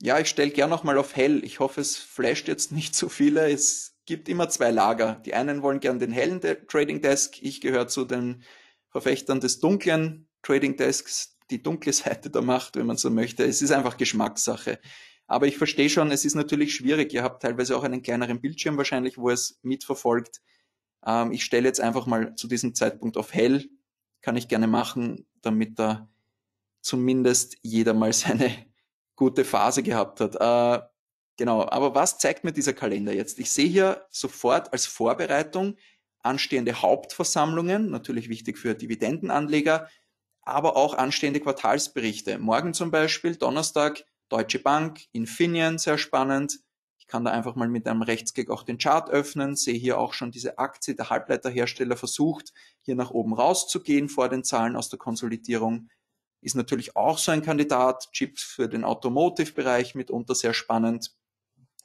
Ja, ich stelle gern nochmal auf hell. Ich hoffe, es flasht jetzt nicht zu viele. Es gibt immer zwei Lager. Die einen wollen gern den hellen De Trading Desk. Ich gehöre zu den Verfechtern des dunklen Trading Desks. Die dunkle Seite der Macht, wenn man so möchte. Es ist einfach Geschmackssache. Aber ich verstehe schon, es ist natürlich schwierig. Ihr habt teilweise auch einen kleineren Bildschirm wahrscheinlich, wo es mitverfolgt. Ähm, ich stelle jetzt einfach mal zu diesem Zeitpunkt auf hell. Kann ich gerne machen, damit da zumindest jeder mal seine gute Phase gehabt hat. Äh, genau, aber was zeigt mir dieser Kalender jetzt? Ich sehe hier sofort als Vorbereitung anstehende Hauptversammlungen, natürlich wichtig für Dividendenanleger, aber auch anstehende Quartalsberichte. Morgen zum Beispiel, Donnerstag, Deutsche Bank, Infineon, sehr spannend. Ich kann da einfach mal mit einem Rechtsklick auch den Chart öffnen, sehe hier auch schon diese Aktie, der Halbleiterhersteller versucht, hier nach oben rauszugehen vor den Zahlen aus der Konsolidierung ist natürlich auch so ein Kandidat. Chips für den Automotive-Bereich mitunter sehr spannend.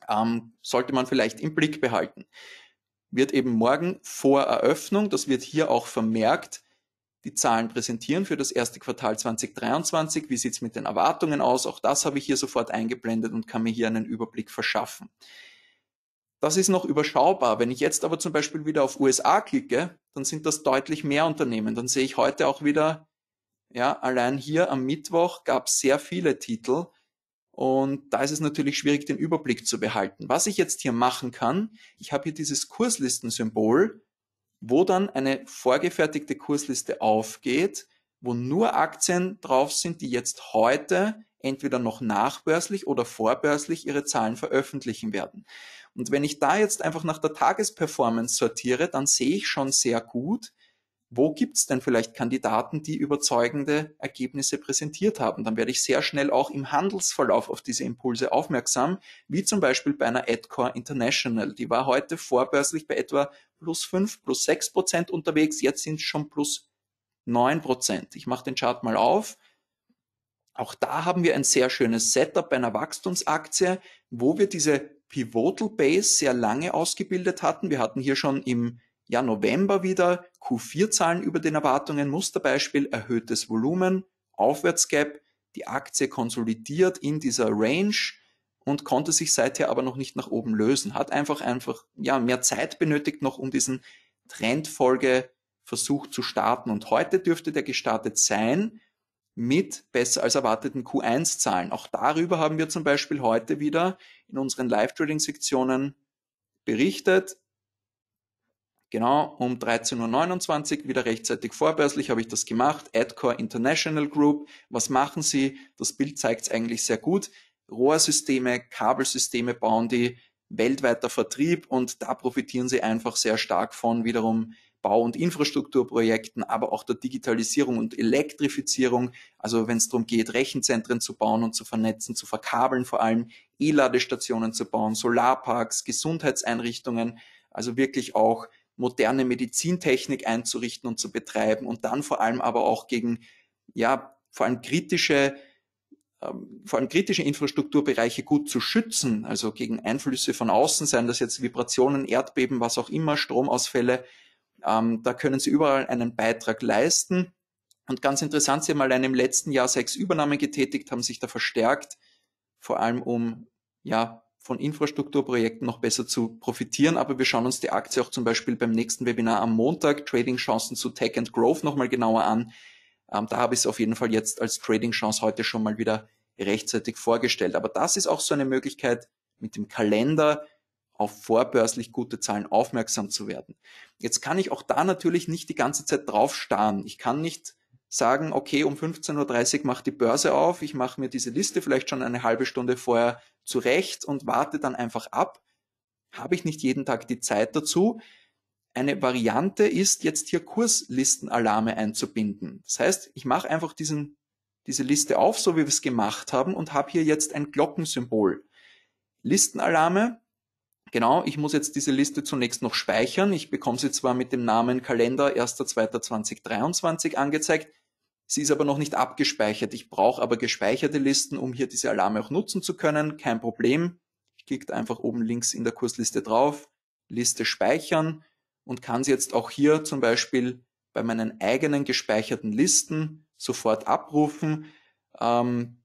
Ähm, sollte man vielleicht im Blick behalten. Wird eben morgen vor Eröffnung, das wird hier auch vermerkt, die Zahlen präsentieren für das erste Quartal 2023. Wie sieht's mit den Erwartungen aus? Auch das habe ich hier sofort eingeblendet und kann mir hier einen Überblick verschaffen. Das ist noch überschaubar. Wenn ich jetzt aber zum Beispiel wieder auf USA klicke, dann sind das deutlich mehr Unternehmen. Dann sehe ich heute auch wieder ja, allein hier am Mittwoch gab es sehr viele Titel und da ist es natürlich schwierig, den Überblick zu behalten. Was ich jetzt hier machen kann, ich habe hier dieses Kurslistensymbol, wo dann eine vorgefertigte Kursliste aufgeht, wo nur Aktien drauf sind, die jetzt heute entweder noch nachbörslich oder vorbörslich ihre Zahlen veröffentlichen werden. Und wenn ich da jetzt einfach nach der Tagesperformance sortiere, dann sehe ich schon sehr gut, wo gibt's denn vielleicht Kandidaten, die überzeugende Ergebnisse präsentiert haben? Dann werde ich sehr schnell auch im Handelsverlauf auf diese Impulse aufmerksam, wie zum Beispiel bei einer Adcore International. Die war heute vorbörslich bei etwa plus fünf, plus sechs Prozent unterwegs, jetzt sind schon plus neun Prozent. Ich mache den Chart mal auf. Auch da haben wir ein sehr schönes Setup bei einer Wachstumsaktie, wo wir diese Pivotal Base sehr lange ausgebildet hatten. Wir hatten hier schon im ja, November wieder Q4-Zahlen über den Erwartungen, Musterbeispiel erhöhtes Volumen, Aufwärtsgap, die Aktie konsolidiert in dieser Range und konnte sich seither aber noch nicht nach oben lösen, hat einfach einfach ja mehr Zeit benötigt noch um diesen Trendfolgeversuch zu starten und heute dürfte der gestartet sein mit besser als erwarteten Q1-Zahlen. Auch darüber haben wir zum Beispiel heute wieder in unseren Live-Trading-Sektionen berichtet genau um 13.29 Uhr, wieder rechtzeitig vorbörslich, habe ich das gemacht. Adcore International Group, was machen sie? Das Bild zeigt es eigentlich sehr gut. Rohrsysteme, Kabelsysteme bauen die, weltweiter Vertrieb und da profitieren sie einfach sehr stark von wiederum Bau- und Infrastrukturprojekten, aber auch der Digitalisierung und Elektrifizierung. Also wenn es darum geht, Rechenzentren zu bauen und zu vernetzen, zu verkabeln, vor allem E-Ladestationen zu bauen, Solarparks, Gesundheitseinrichtungen, also wirklich auch moderne Medizintechnik einzurichten und zu betreiben und dann vor allem aber auch gegen, ja, vor allem kritische, ähm, vor allem kritische Infrastrukturbereiche gut zu schützen, also gegen Einflüsse von außen, seien das jetzt Vibrationen, Erdbeben, was auch immer, Stromausfälle, ähm, da können sie überall einen Beitrag leisten. Und ganz interessant, sie haben allein im letzten Jahr sechs Übernahmen getätigt, haben sich da verstärkt, vor allem um ja, von Infrastrukturprojekten noch besser zu profitieren. Aber wir schauen uns die Aktie auch zum Beispiel beim nächsten Webinar am Montag, Trading-Chancen zu Tech and Growth, nochmal genauer an. Ähm, da habe ich es auf jeden Fall jetzt als Trading-Chance heute schon mal wieder rechtzeitig vorgestellt. Aber das ist auch so eine Möglichkeit, mit dem Kalender auf vorbörslich gute Zahlen aufmerksam zu werden. Jetzt kann ich auch da natürlich nicht die ganze Zeit drauf starren. Ich kann nicht sagen, okay, um 15.30 Uhr macht die Börse auf, ich mache mir diese Liste vielleicht schon eine halbe Stunde vorher zurecht und warte dann einfach ab. Habe ich nicht jeden Tag die Zeit dazu? Eine Variante ist jetzt hier Kurslistenalarme einzubinden. Das heißt, ich mache einfach diesen, diese Liste auf, so wie wir es gemacht haben und habe hier jetzt ein Glockensymbol. Listenalarme, genau, ich muss jetzt diese Liste zunächst noch speichern. Ich bekomme sie zwar mit dem Namen Kalender 1.2.2023 angezeigt, Sie ist aber noch nicht abgespeichert. Ich brauche aber gespeicherte Listen, um hier diese Alarme auch nutzen zu können. Kein Problem. Ich klicke einfach oben links in der Kursliste drauf, Liste speichern und kann sie jetzt auch hier zum Beispiel bei meinen eigenen gespeicherten Listen sofort abrufen. Ähm,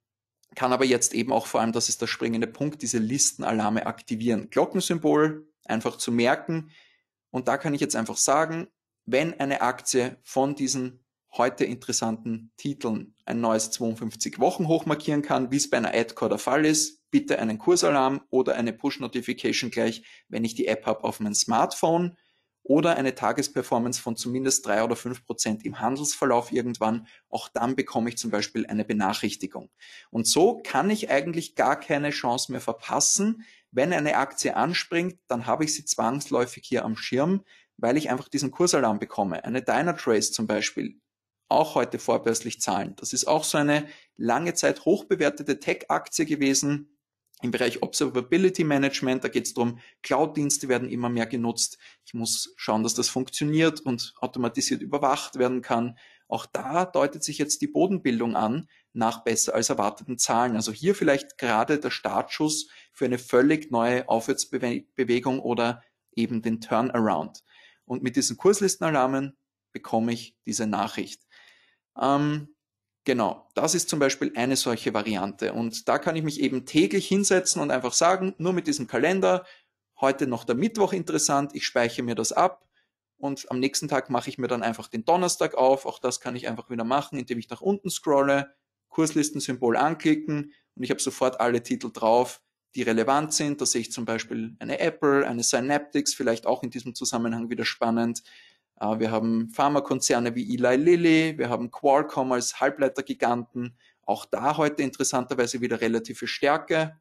kann aber jetzt eben auch vor allem, das ist der springende Punkt, diese Listenalarme aktivieren. Glockensymbol einfach zu merken. Und da kann ich jetzt einfach sagen, wenn eine Aktie von diesen heute interessanten Titeln ein neues 52-Wochen-Hoch markieren kann, wie es bei einer Adcore der Fall ist. Bitte einen Kursalarm oder eine Push-Notification gleich, wenn ich die App habe auf mein Smartphone oder eine Tagesperformance von zumindest drei oder fünf Prozent im Handelsverlauf irgendwann. Auch dann bekomme ich zum Beispiel eine Benachrichtigung. Und so kann ich eigentlich gar keine Chance mehr verpassen. Wenn eine Aktie anspringt, dann habe ich sie zwangsläufig hier am Schirm, weil ich einfach diesen Kursalarm bekomme. Eine Dynatrace zum Beispiel auch heute vorbörslich zahlen. Das ist auch so eine lange Zeit hochbewertete Tech-Aktie gewesen. Im Bereich Observability Management, da geht es darum, Cloud-Dienste werden immer mehr genutzt. Ich muss schauen, dass das funktioniert und automatisiert überwacht werden kann. Auch da deutet sich jetzt die Bodenbildung an nach besser als erwarteten Zahlen. Also hier vielleicht gerade der Startschuss für eine völlig neue Aufwärtsbewegung oder eben den Turnaround. Und mit diesen Kurslistenalarmen bekomme ich diese Nachricht. Ähm, genau, das ist zum Beispiel eine solche Variante. Und da kann ich mich eben täglich hinsetzen und einfach sagen, nur mit diesem Kalender, heute noch der Mittwoch interessant, ich speichere mir das ab und am nächsten Tag mache ich mir dann einfach den Donnerstag auf. Auch das kann ich einfach wieder machen, indem ich nach unten scrolle, Kurslistensymbol anklicken und ich habe sofort alle Titel drauf, die relevant sind. Da sehe ich zum Beispiel eine Apple, eine Synaptics, vielleicht auch in diesem Zusammenhang wieder spannend. Äh, wir haben Pharmakonzerne wie Eli Lilly, wir haben Qualcomm als Halbleitergiganten. Auch da heute interessanterweise wieder relative Stärke.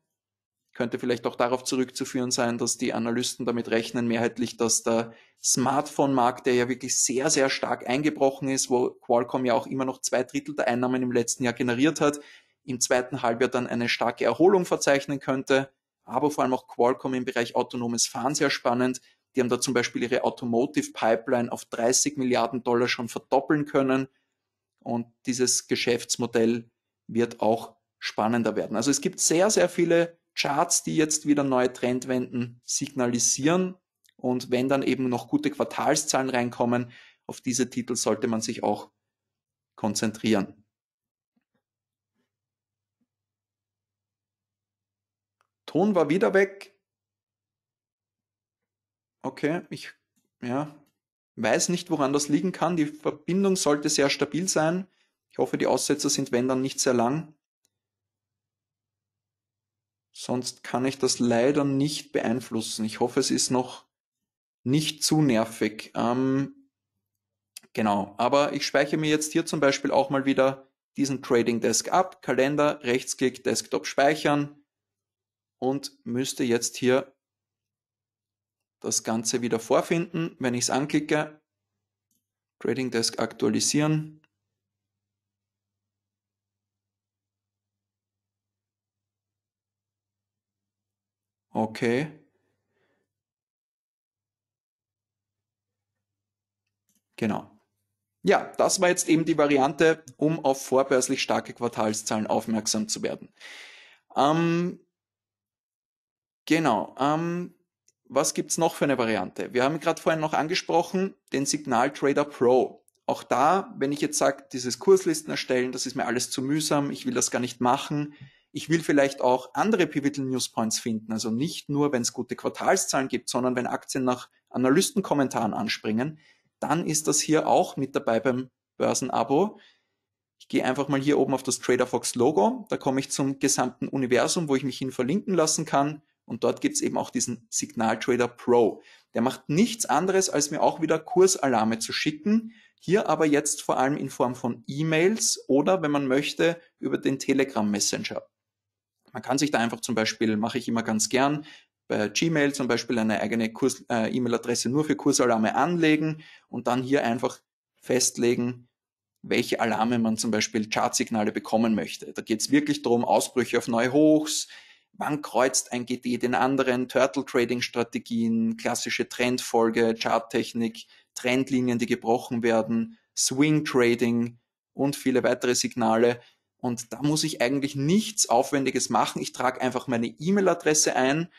Könnte vielleicht auch darauf zurückzuführen sein, dass die Analysten damit rechnen, mehrheitlich, dass der Smartphone-Markt, der ja wirklich sehr, sehr stark eingebrochen ist, wo Qualcomm ja auch immer noch zwei Drittel der Einnahmen im letzten Jahr generiert hat, im zweiten Halbjahr dann eine starke Erholung verzeichnen könnte. Aber vor allem auch Qualcomm im Bereich autonomes Fahren sehr spannend die haben da zum Beispiel ihre Automotive Pipeline auf 30 Milliarden Dollar schon verdoppeln können. Und dieses Geschäftsmodell wird auch spannender werden. Also es gibt sehr, sehr viele Charts, die jetzt wieder neue Trendwenden signalisieren. Und wenn dann eben noch gute Quartalszahlen reinkommen, auf diese Titel sollte man sich auch konzentrieren. Ton war wieder weg. Okay, ich ja, weiß nicht, woran das liegen kann. Die Verbindung sollte sehr stabil sein. Ich hoffe, die Aussetzer sind, wenn dann, nicht sehr lang. Sonst kann ich das leider nicht beeinflussen. Ich hoffe, es ist noch nicht zu nervig. Ähm, genau, aber ich speichere mir jetzt hier zum Beispiel auch mal wieder diesen Trading Desk ab, Kalender, Rechtsklick, Desktop speichern und müsste jetzt hier das Ganze wieder vorfinden. Wenn ich es anklicke, Trading Desk aktualisieren. Okay. Genau. Ja, das war jetzt eben die Variante, um auf vorbörslich starke Quartalszahlen aufmerksam zu werden. Ähm, genau. Ähm, was gibt's noch für eine Variante? Wir haben gerade vorhin noch angesprochen, den Signal Trader Pro. Auch da, wenn ich jetzt sage, dieses Kurslisten erstellen, das ist mir alles zu mühsam, ich will das gar nicht machen. Ich will vielleicht auch andere Pivotal News Points finden, also nicht nur, wenn es gute Quartalszahlen gibt, sondern wenn Aktien nach Analystenkommentaren anspringen, dann ist das hier auch mit dabei beim Börsenabo. Ich gehe einfach mal hier oben auf das TraderFox Logo, da komme ich zum gesamten Universum, wo ich mich hin verlinken lassen kann und dort gibt es eben auch diesen Signaltrader Pro. Der macht nichts anderes, als mir auch wieder Kursalarme zu schicken. Hier aber jetzt vor allem in Form von E-Mails oder, wenn man möchte, über den Telegram Messenger. Man kann sich da einfach zum Beispiel, mache ich immer ganz gern, bei Gmail zum Beispiel eine eigene Kurs, äh, E-Mail-Adresse nur für Kursalarme anlegen und dann hier einfach festlegen, welche Alarme man zum Beispiel Chartsignale bekommen möchte. Da geht es wirklich darum, Ausbrüche auf Neuhochs, wann kreuzt ein GD den anderen, Turtle Trading Strategien, klassische Trendfolge, Charttechnik, Trendlinien, die gebrochen werden, Swing Trading und viele weitere Signale. Und da muss ich eigentlich nichts Aufwendiges machen. Ich trage einfach meine E-Mail-Adresse ein,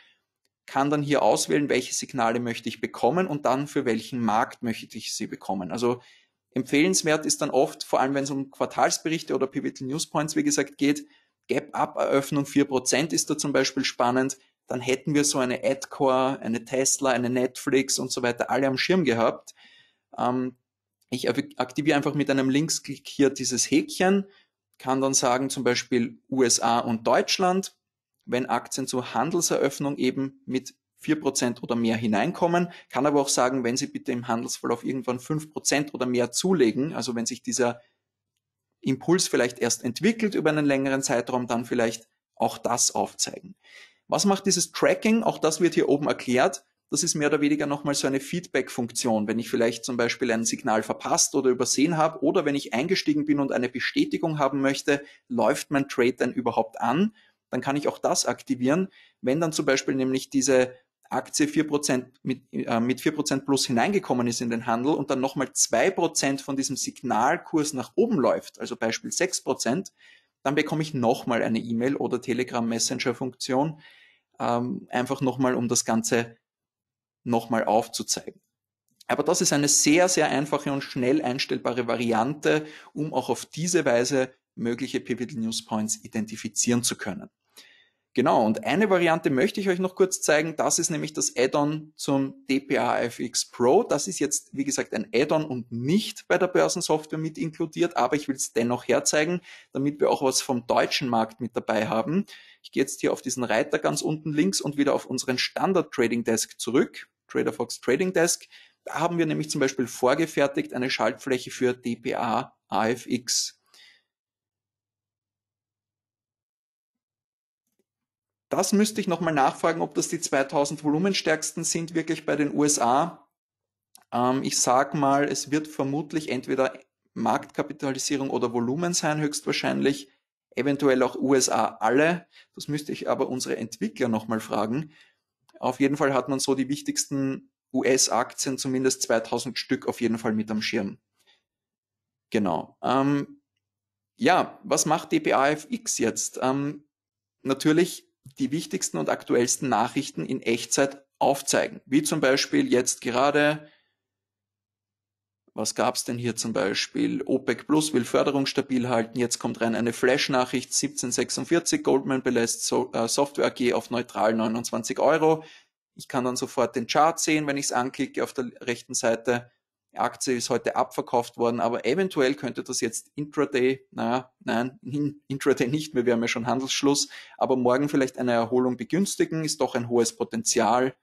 kann dann hier auswählen, welche Signale möchte ich bekommen und dann für welchen Markt möchte ich sie bekommen. Also empfehlenswert ist dann oft, vor allem wenn es um Quartalsberichte oder Pivotal News Points, wie gesagt, geht, Gap-Up-Eröffnung 4% ist da zum Beispiel spannend, dann hätten wir so eine AdCore, eine Tesla, eine Netflix und so weiter alle am Schirm gehabt. Ähm, ich aktiviere einfach mit einem Linksklick hier dieses Häkchen, kann dann sagen zum Beispiel USA und Deutschland, wenn Aktien zur Handelseröffnung eben mit 4% oder mehr hineinkommen, kann aber auch sagen, wenn Sie bitte im Handelsverlauf irgendwann 5% oder mehr zulegen, also wenn sich dieser Impuls vielleicht erst entwickelt über einen längeren Zeitraum, dann vielleicht auch das aufzeigen. Was macht dieses Tracking? Auch das wird hier oben erklärt. Das ist mehr oder weniger nochmal so eine Feedback-Funktion, wenn ich vielleicht zum Beispiel ein Signal verpasst oder übersehen habe oder wenn ich eingestiegen bin und eine Bestätigung haben möchte, läuft mein Trade denn überhaupt an? Dann kann ich auch das aktivieren, wenn dann zum Beispiel nämlich diese Aktie 4% mit, äh, mit 4% plus hineingekommen ist in den Handel und dann nochmal 2% von diesem Signalkurs nach oben läuft, also Beispiel 6%, dann bekomme ich nochmal eine E-Mail oder Telegram-Messenger-Funktion, ähm, einfach nochmal, um das Ganze nochmal aufzuzeigen. Aber das ist eine sehr, sehr einfache und schnell einstellbare Variante, um auch auf diese Weise mögliche Pivotal News Points identifizieren zu können. Genau, und eine Variante möchte ich euch noch kurz zeigen. Das ist nämlich das Add-on zum DPA FX Pro. Das ist jetzt, wie gesagt, ein Add-on und nicht bei der Börsensoftware mit inkludiert, aber ich will es dennoch herzeigen, damit wir auch was vom deutschen Markt mit dabei haben. Ich gehe jetzt hier auf diesen Reiter ganz unten links und wieder auf unseren Standard Trading Desk zurück, TraderFox Trading Desk. Da haben wir nämlich zum Beispiel vorgefertigt eine Schaltfläche für DPA AFX. Das müsste ich nochmal nachfragen, ob das die 2000 Volumenstärksten sind, wirklich bei den USA. Ähm, ich sag mal, es wird vermutlich entweder Marktkapitalisierung oder Volumen sein, höchstwahrscheinlich. Eventuell auch USA alle. Das müsste ich aber unsere Entwickler nochmal fragen. Auf jeden Fall hat man so die wichtigsten US-Aktien, zumindest 2000 Stück, auf jeden Fall mit am Schirm. Genau. Ähm, ja, was macht DPAFX jetzt? Ähm, natürlich die wichtigsten und aktuellsten Nachrichten in Echtzeit aufzeigen. Wie zum Beispiel jetzt gerade, was gab's denn hier zum Beispiel? OPEC Plus will Förderung stabil halten. Jetzt kommt rein eine Flash-Nachricht 1746. Goldman belässt so äh, Software AG auf neutral 29 Euro. Ich kann dann sofort den Chart sehen, wenn ich es anklicke auf der rechten Seite. Aktie ist heute abverkauft worden, aber eventuell könnte das jetzt intraday, naja, nein, intraday nicht mehr, wir haben ja schon Handelsschluss, aber morgen vielleicht eine Erholung begünstigen, ist doch ein hohes Potenzial.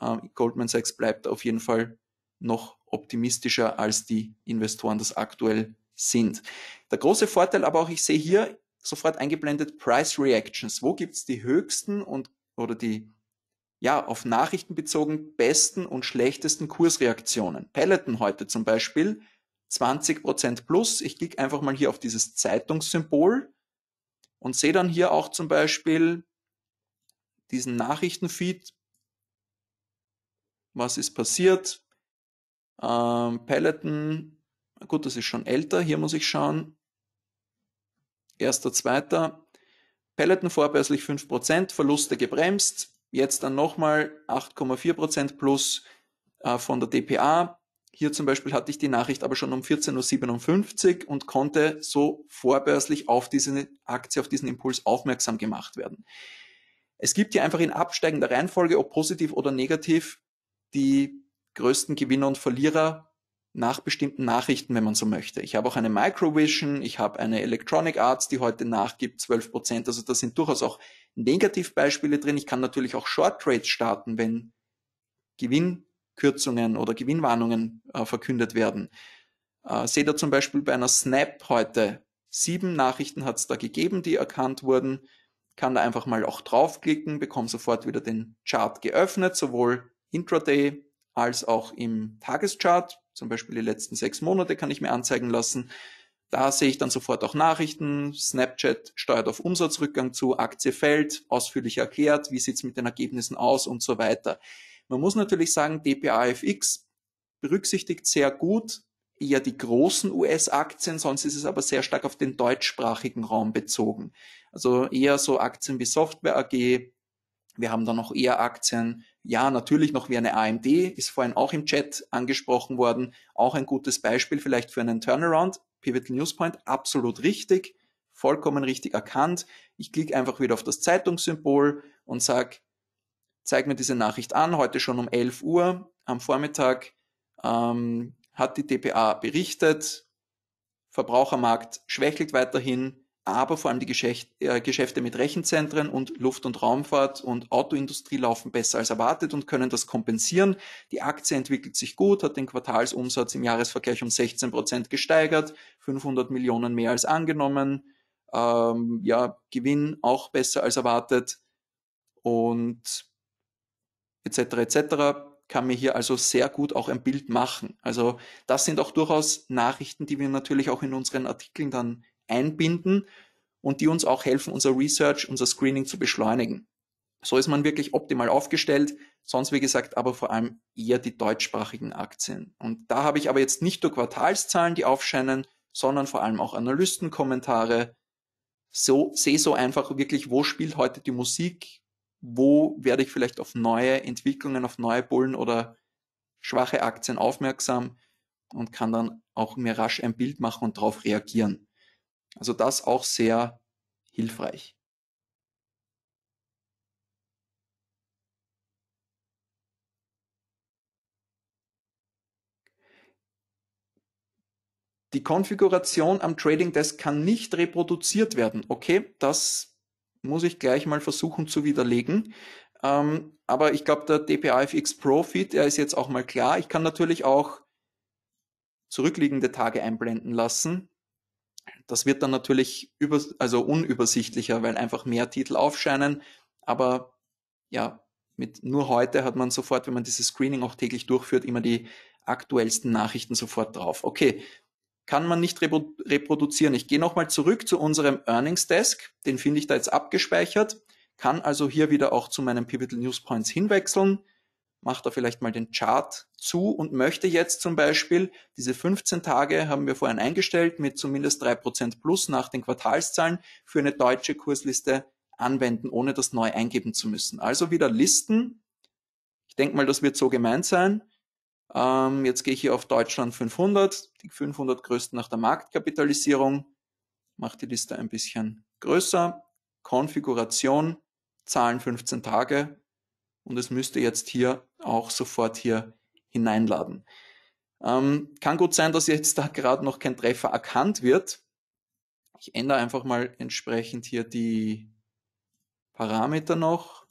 Ähm, Goldman Sachs bleibt auf jeden Fall noch optimistischer, als die Investoren das aktuell sind. Der große Vorteil aber auch, ich sehe hier sofort eingeblendet Price Reactions. Wo gibt's die höchsten und oder die ja, auf Nachrichten bezogen besten und schlechtesten Kursreaktionen. Peloton heute zum Beispiel 20% plus. Ich klicke einfach mal hier auf dieses Zeitungssymbol und sehe dann hier auch zum Beispiel diesen Nachrichtenfeed. Was ist passiert? Ähm, Peloton, gut, das ist schon älter. Hier muss ich schauen. Erster, zweiter. Peloton vorbörslich 5%, Verluste gebremst. Jetzt dann nochmal 8,4% plus äh, von der DPA. Hier zum Beispiel hatte ich die Nachricht aber schon um 14.57 Uhr und konnte so vorbörslich auf diese Aktie, auf diesen Impuls aufmerksam gemacht werden. Es gibt hier einfach in absteigender Reihenfolge, ob positiv oder negativ, die größten Gewinner und Verlierer nach bestimmten Nachrichten, wenn man so möchte. Ich habe auch eine Microvision, ich habe eine Electronic Arts, die heute nachgibt, 12 Prozent. Also da sind durchaus auch Negativbeispiele drin. Ich kann natürlich auch Short Trades starten, wenn Gewinnkürzungen oder Gewinnwarnungen äh, verkündet werden. Äh, seht ihr zum Beispiel bei einer Snap heute. Sieben Nachrichten hat es da gegeben, die erkannt wurden. Kann da einfach mal auch draufklicken, bekomme sofort wieder den Chart geöffnet, sowohl intraday als auch im Tageschart zum Beispiel die letzten sechs Monate kann ich mir anzeigen lassen. Da sehe ich dann sofort auch Nachrichten. Snapchat steuert auf Umsatzrückgang zu, Aktie fällt, ausführlich erklärt, wie sieht es mit den Ergebnissen aus und so weiter. Man muss natürlich sagen, DPAFX berücksichtigt sehr gut eher die großen US-Aktien, sonst ist es aber sehr stark auf den deutschsprachigen Raum bezogen. Also eher so Aktien wie Software AG, wir haben dann noch eher Aktien. Ja, natürlich noch wie eine AMD, ist vorhin auch im Chat angesprochen worden. Auch ein gutes Beispiel vielleicht für einen Turnaround. Pivotal Newspoint, absolut richtig, vollkommen richtig erkannt. Ich klicke einfach wieder auf das Zeitungssymbol und sage, zeig mir diese Nachricht an, heute schon um 11 Uhr am Vormittag ähm, hat die DPA berichtet, Verbrauchermarkt schwächelt weiterhin, aber vor allem die Geschäft, äh, Geschäfte mit Rechenzentren und Luft- und Raumfahrt und Autoindustrie laufen besser als erwartet und können das kompensieren. Die Aktie entwickelt sich gut, hat den Quartalsumsatz im Jahresvergleich um 16 Prozent gesteigert, 500 Millionen mehr als angenommen, ähm, ja, Gewinn auch besser als erwartet und etc. etc kann mir hier also sehr gut auch ein Bild machen. Also das sind auch durchaus Nachrichten, die wir natürlich auch in unseren Artikeln dann einbinden und die uns auch helfen, unser Research, unser Screening zu beschleunigen. So ist man wirklich optimal aufgestellt, sonst wie gesagt aber vor allem eher die deutschsprachigen Aktien. Und da habe ich aber jetzt nicht nur Quartalszahlen, die aufscheinen, sondern vor allem auch Analystenkommentare. So sehe so einfach wirklich, wo spielt heute die Musik, wo werde ich vielleicht auf neue Entwicklungen, auf neue Bullen oder schwache Aktien aufmerksam und kann dann auch mir rasch ein Bild machen und darauf reagieren. Also das auch sehr hilfreich. Die Konfiguration am Trading Desk kann nicht reproduziert werden. Okay, das muss ich gleich mal versuchen zu widerlegen. Ähm, aber ich glaube, der DPAFX Profit, der ist jetzt auch mal klar. Ich kann natürlich auch zurückliegende Tage einblenden lassen. Das wird dann natürlich über, also unübersichtlicher, weil einfach mehr Titel aufscheinen. Aber ja, mit nur heute hat man sofort, wenn man dieses Screening auch täglich durchführt, immer die aktuellsten Nachrichten sofort drauf. Okay, kann man nicht reproduzieren. Ich gehe nochmal zurück zu unserem Earnings Desk, den finde ich da jetzt abgespeichert, kann also hier wieder auch zu meinen Pivotal News Points hinwechseln, macht da vielleicht mal den Chart zu und möchte jetzt zum Beispiel, diese 15 Tage haben wir vorhin eingestellt mit zumindest 3% plus nach den Quartalszahlen für eine deutsche Kursliste anwenden, ohne das neu eingeben zu müssen. Also wieder Listen. Ich denke mal, das wird so gemeint sein. Ähm, jetzt gehe ich hier auf Deutschland 500, die 500 größten nach der Marktkapitalisierung. Mache die Liste ein bisschen größer. Konfiguration, Zahlen 15 Tage, und es müsste jetzt hier auch sofort hier hineinladen. Ähm, kann gut sein, dass jetzt da gerade noch kein Treffer erkannt wird. Ich ändere einfach mal entsprechend hier die Parameter noch.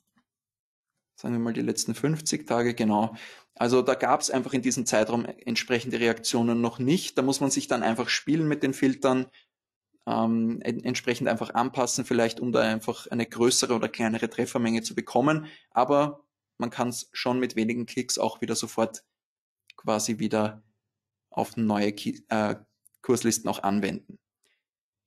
Sagen wir mal die letzten 50 Tage, genau. Also da gab es einfach in diesem Zeitraum entsprechende Reaktionen noch nicht. Da muss man sich dann einfach spielen mit den Filtern, ähm, entsprechend einfach anpassen, vielleicht um da einfach eine größere oder kleinere Treffermenge zu bekommen. Aber man kann es schon mit wenigen Klicks auch wieder sofort quasi wieder auf neue Ki äh, Kurslisten auch anwenden.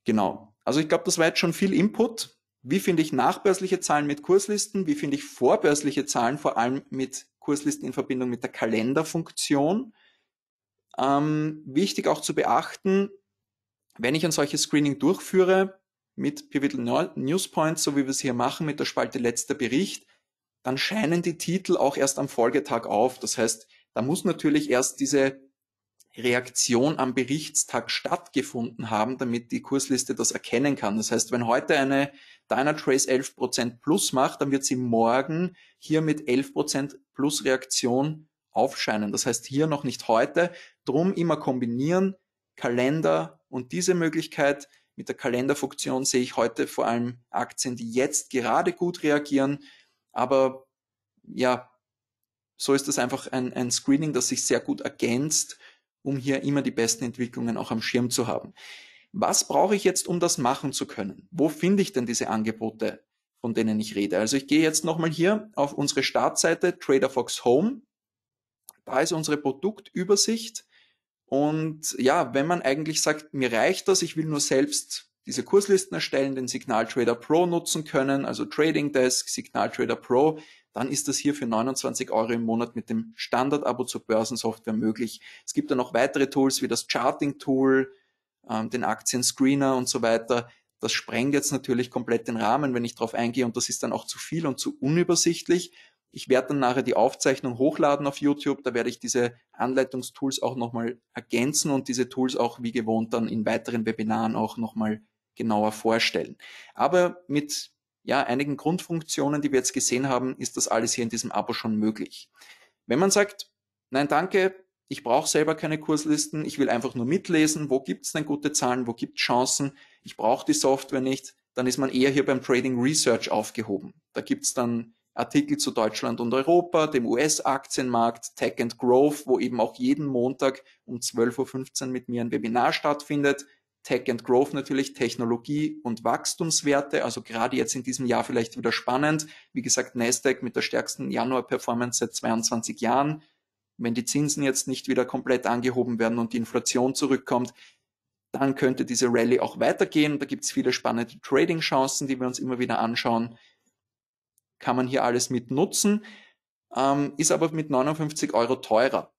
Genau. Also ich glaube, das war jetzt schon viel Input. Wie finde ich nachbörsliche Zahlen mit Kurslisten? Wie finde ich vorbörsliche Zahlen, vor allem mit Kurslisten in Verbindung mit der Kalenderfunktion? Ähm, wichtig auch zu beachten, wenn ich ein solches Screening durchführe mit Pivotal News Points, so wie wir es hier machen, mit der Spalte letzter Bericht, dann scheinen die Titel auch erst am Folgetag auf. Das heißt, da muss natürlich erst diese Reaktion am Berichtstag stattgefunden haben, damit die Kursliste das erkennen kann. Das heißt, wenn heute eine Dynatrace 11% plus macht, dann wird sie morgen hier mit 11% plus Reaktion aufscheinen. Das heißt, hier noch nicht heute. Drum immer kombinieren, Kalender und diese Möglichkeit. Mit der Kalenderfunktion sehe ich heute vor allem Aktien, die jetzt gerade gut reagieren. Aber ja, so ist das einfach ein, ein Screening, das sich sehr gut ergänzt, um hier immer die besten Entwicklungen auch am Schirm zu haben. Was brauche ich jetzt, um das machen zu können? Wo finde ich denn diese Angebote, von denen ich rede? Also ich gehe jetzt nochmal hier auf unsere Startseite TraderFox Home. Da ist unsere Produktübersicht. Und ja, wenn man eigentlich sagt, mir reicht das, ich will nur selbst diese Kurslisten erstellen, den Signal Trader Pro nutzen können, also Trading Desk, Signal Trader Pro, dann ist das hier für 29 Euro im Monat mit dem Standard-Abo zur Börsensoftware möglich. Es gibt dann noch weitere Tools wie das Charting-Tool, ähm, den Aktien-Screener und so weiter. Das sprengt jetzt natürlich komplett den Rahmen, wenn ich drauf eingehe und das ist dann auch zu viel und zu unübersichtlich. Ich werde dann nachher die Aufzeichnung hochladen auf YouTube. Da werde ich diese Anleitungstools auch nochmal ergänzen und diese Tools auch wie gewohnt dann in weiteren Webinaren auch nochmal genauer vorstellen. Aber mit ja, einigen Grundfunktionen, die wir jetzt gesehen haben, ist das alles hier in diesem Abo schon möglich. Wenn man sagt, nein, danke, ich brauche selber keine Kurslisten, ich will einfach nur mitlesen, wo gibt es denn gute Zahlen, wo gibt es Chancen, ich brauche die Software nicht, dann ist man eher hier beim Trading Research aufgehoben. Da gibt es dann Artikel zu Deutschland und Europa, dem US-Aktienmarkt, Tech and Growth, wo eben auch jeden Montag um 12.15 Uhr mit mir ein Webinar stattfindet. Tech and Growth natürlich, Technologie und Wachstumswerte, also gerade jetzt in diesem Jahr vielleicht wieder spannend. Wie gesagt, Nasdaq mit der stärksten Januar-Performance seit 22 Jahren. Wenn die Zinsen jetzt nicht wieder komplett angehoben werden und die Inflation zurückkommt, dann könnte diese Rallye auch weitergehen. Da gibt es viele spannende Trading-Chancen, die wir uns immer wieder anschauen. Kann man hier alles mit nutzen, ähm, ist aber mit 59 Euro teurer.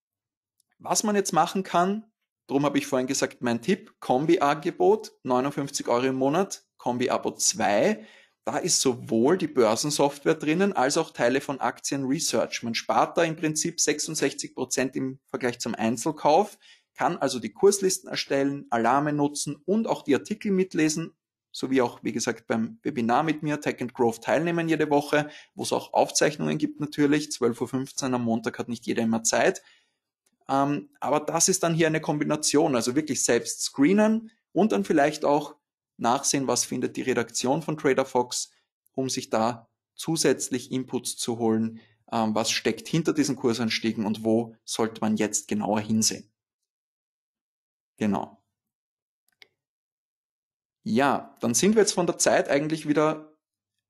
Was man jetzt machen kann, Drum habe ich vorhin gesagt, mein Tipp, Kombi-Angebot, 59 Euro im Monat, Kombi-Abo 2. Da ist sowohl die Börsensoftware drinnen, als auch Teile von Aktien-Research. Man spart da im Prinzip 66 Prozent im Vergleich zum Einzelkauf, kann also die Kurslisten erstellen, Alarme nutzen und auch die Artikel mitlesen, sowie auch, wie gesagt, beim Webinar mit mir, Tech and Growth teilnehmen jede Woche, wo es auch Aufzeichnungen gibt natürlich. 12.15 Uhr am Montag hat nicht jeder immer Zeit. Ähm, aber das ist dann hier eine Kombination, also wirklich selbst screenen und dann vielleicht auch nachsehen, was findet die Redaktion von TraderFox, um sich da zusätzlich Inputs zu holen, ähm, was steckt hinter diesen Kursanstiegen und wo sollte man jetzt genauer hinsehen. Genau. Ja, dann sind wir jetzt von der Zeit eigentlich wieder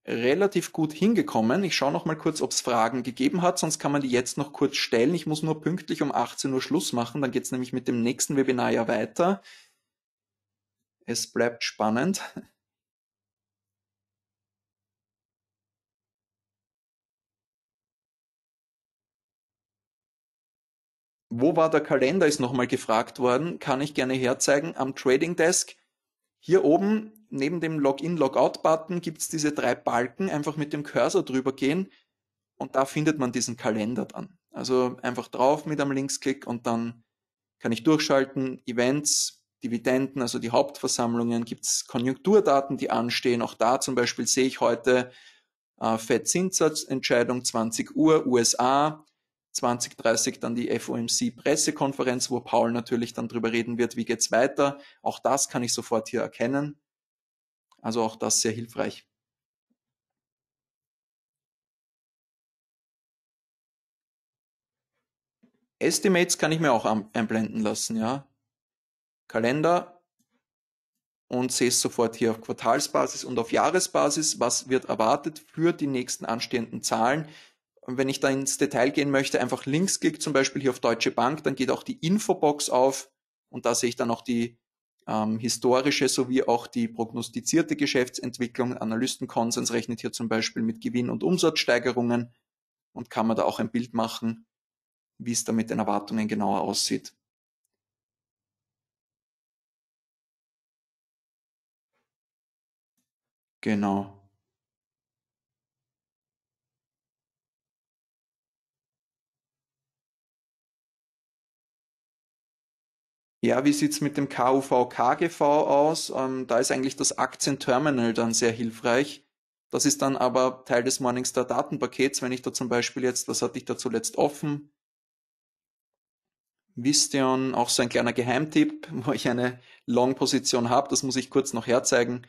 relativ gut hingekommen. Ich schaue noch mal kurz, ob es Fragen gegeben hat, sonst kann man die jetzt noch kurz stellen. Ich muss nur pünktlich um 18 Uhr Schluss machen, dann geht's nämlich mit dem nächsten Webinar ja weiter. Es bleibt spannend. Wo war der Kalender, ist nochmal gefragt worden. Kann ich gerne herzeigen. Am Trading Desk hier oben neben dem Login-Logout-Button gibt's diese drei Balken, einfach mit dem Cursor drüber gehen und da findet man diesen Kalender dann. Also einfach drauf mit einem Linksklick und dann kann ich durchschalten, Events, Dividenden, also die Hauptversammlungen, gibt's Konjunkturdaten, die anstehen. Auch da zum Beispiel sehe ich heute äh, Fed-Zinssatzentscheidung 20 Uhr, USA, 2030 dann die FOMC-Pressekonferenz, wo Paul natürlich dann darüber reden wird, wie geht's weiter. Auch das kann ich sofort hier erkennen. Also auch das sehr hilfreich. Estimates kann ich mir auch einblenden lassen, ja. Kalender und sehe es sofort hier auf Quartalsbasis und auf Jahresbasis, was wird erwartet für die nächsten anstehenden Zahlen, wenn ich da ins Detail gehen möchte, einfach links klick, zum Beispiel hier auf Deutsche Bank, dann geht auch die Infobox auf und da sehe ich dann auch die ähm, historische sowie auch die prognostizierte Geschäftsentwicklung. Analystenkonsens rechnet hier zum Beispiel mit Gewinn- und Umsatzsteigerungen und kann man da auch ein Bild machen, wie es da mit den Erwartungen genauer aussieht. Genau. Ja, wie sieht es mit dem KUV-KGV aus? Ähm, da ist eigentlich das Aktienterminal dann sehr hilfreich. Das ist dann aber Teil des Morningstar Datenpakets, wenn ich da zum Beispiel jetzt, das hatte ich da zuletzt offen, Visteon, auch so ein kleiner Geheimtipp, wo ich eine Long-Position habe, das muss ich kurz noch herzeigen.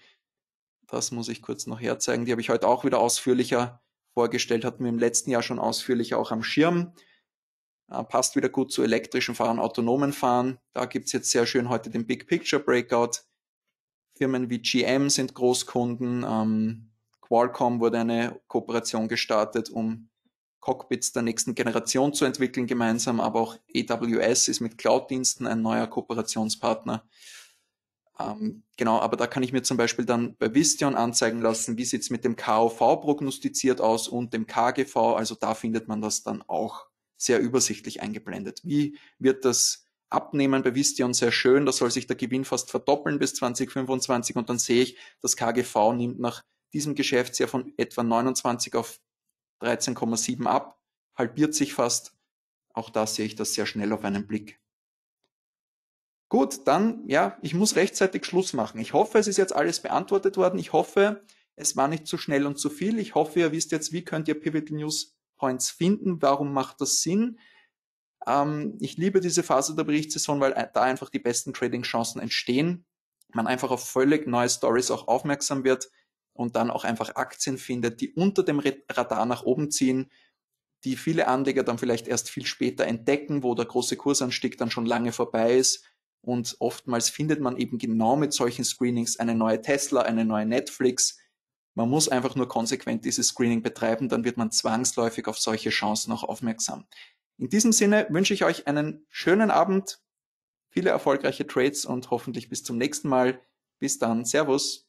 Das muss ich kurz noch herzeigen. Die habe ich heute auch wieder ausführlicher vorgestellt, hatten wir im letzten Jahr schon ausführlicher auch am Schirm passt wieder gut zu elektrischen Fahren, autonomen Fahren. Da gibt's jetzt sehr schön heute den Big Picture Breakout. Firmen wie GM sind Großkunden. Ähm, Qualcomm wurde eine Kooperation gestartet, um Cockpits der nächsten Generation zu entwickeln gemeinsam, aber auch AWS ist mit Cloud-Diensten ein neuer Kooperationspartner. Ähm, genau, aber da kann ich mir zum Beispiel dann bei Vistion anzeigen lassen, wie sieht's mit dem KOV prognostiziert aus und dem KGV, also da findet man das dann auch sehr übersichtlich eingeblendet. Wie wird das abnehmen bei Visteon sehr schön? Da soll sich der Gewinn fast verdoppeln bis 2025 und dann sehe ich, das KGV nimmt nach diesem Geschäftsjahr von etwa 29 auf 13,7 ab, halbiert sich fast. Auch da sehe ich das sehr schnell auf einen Blick. Gut, dann, ja, ich muss rechtzeitig Schluss machen. Ich hoffe, es ist jetzt alles beantwortet worden. Ich hoffe, es war nicht zu schnell und zu viel. Ich hoffe, ihr wisst jetzt, wie könnt ihr Pivot News Points finden, warum macht das Sinn. Ähm, ich liebe diese Phase der Berichtssaison, weil da einfach die besten Trading-Chancen entstehen, man einfach auf völlig neue Stories auch aufmerksam wird und dann auch einfach Aktien findet, die unter dem Radar nach oben ziehen, die viele Anleger dann vielleicht erst viel später entdecken, wo der große Kursanstieg dann schon lange vorbei ist. Und oftmals findet man eben genau mit solchen Screenings eine neue Tesla, eine neue Netflix, man muss einfach nur konsequent dieses Screening betreiben, dann wird man zwangsläufig auf solche Chancen auch aufmerksam. In diesem Sinne wünsche ich euch einen schönen Abend, viele erfolgreiche Trades und hoffentlich bis zum nächsten Mal. Bis dann, Servus.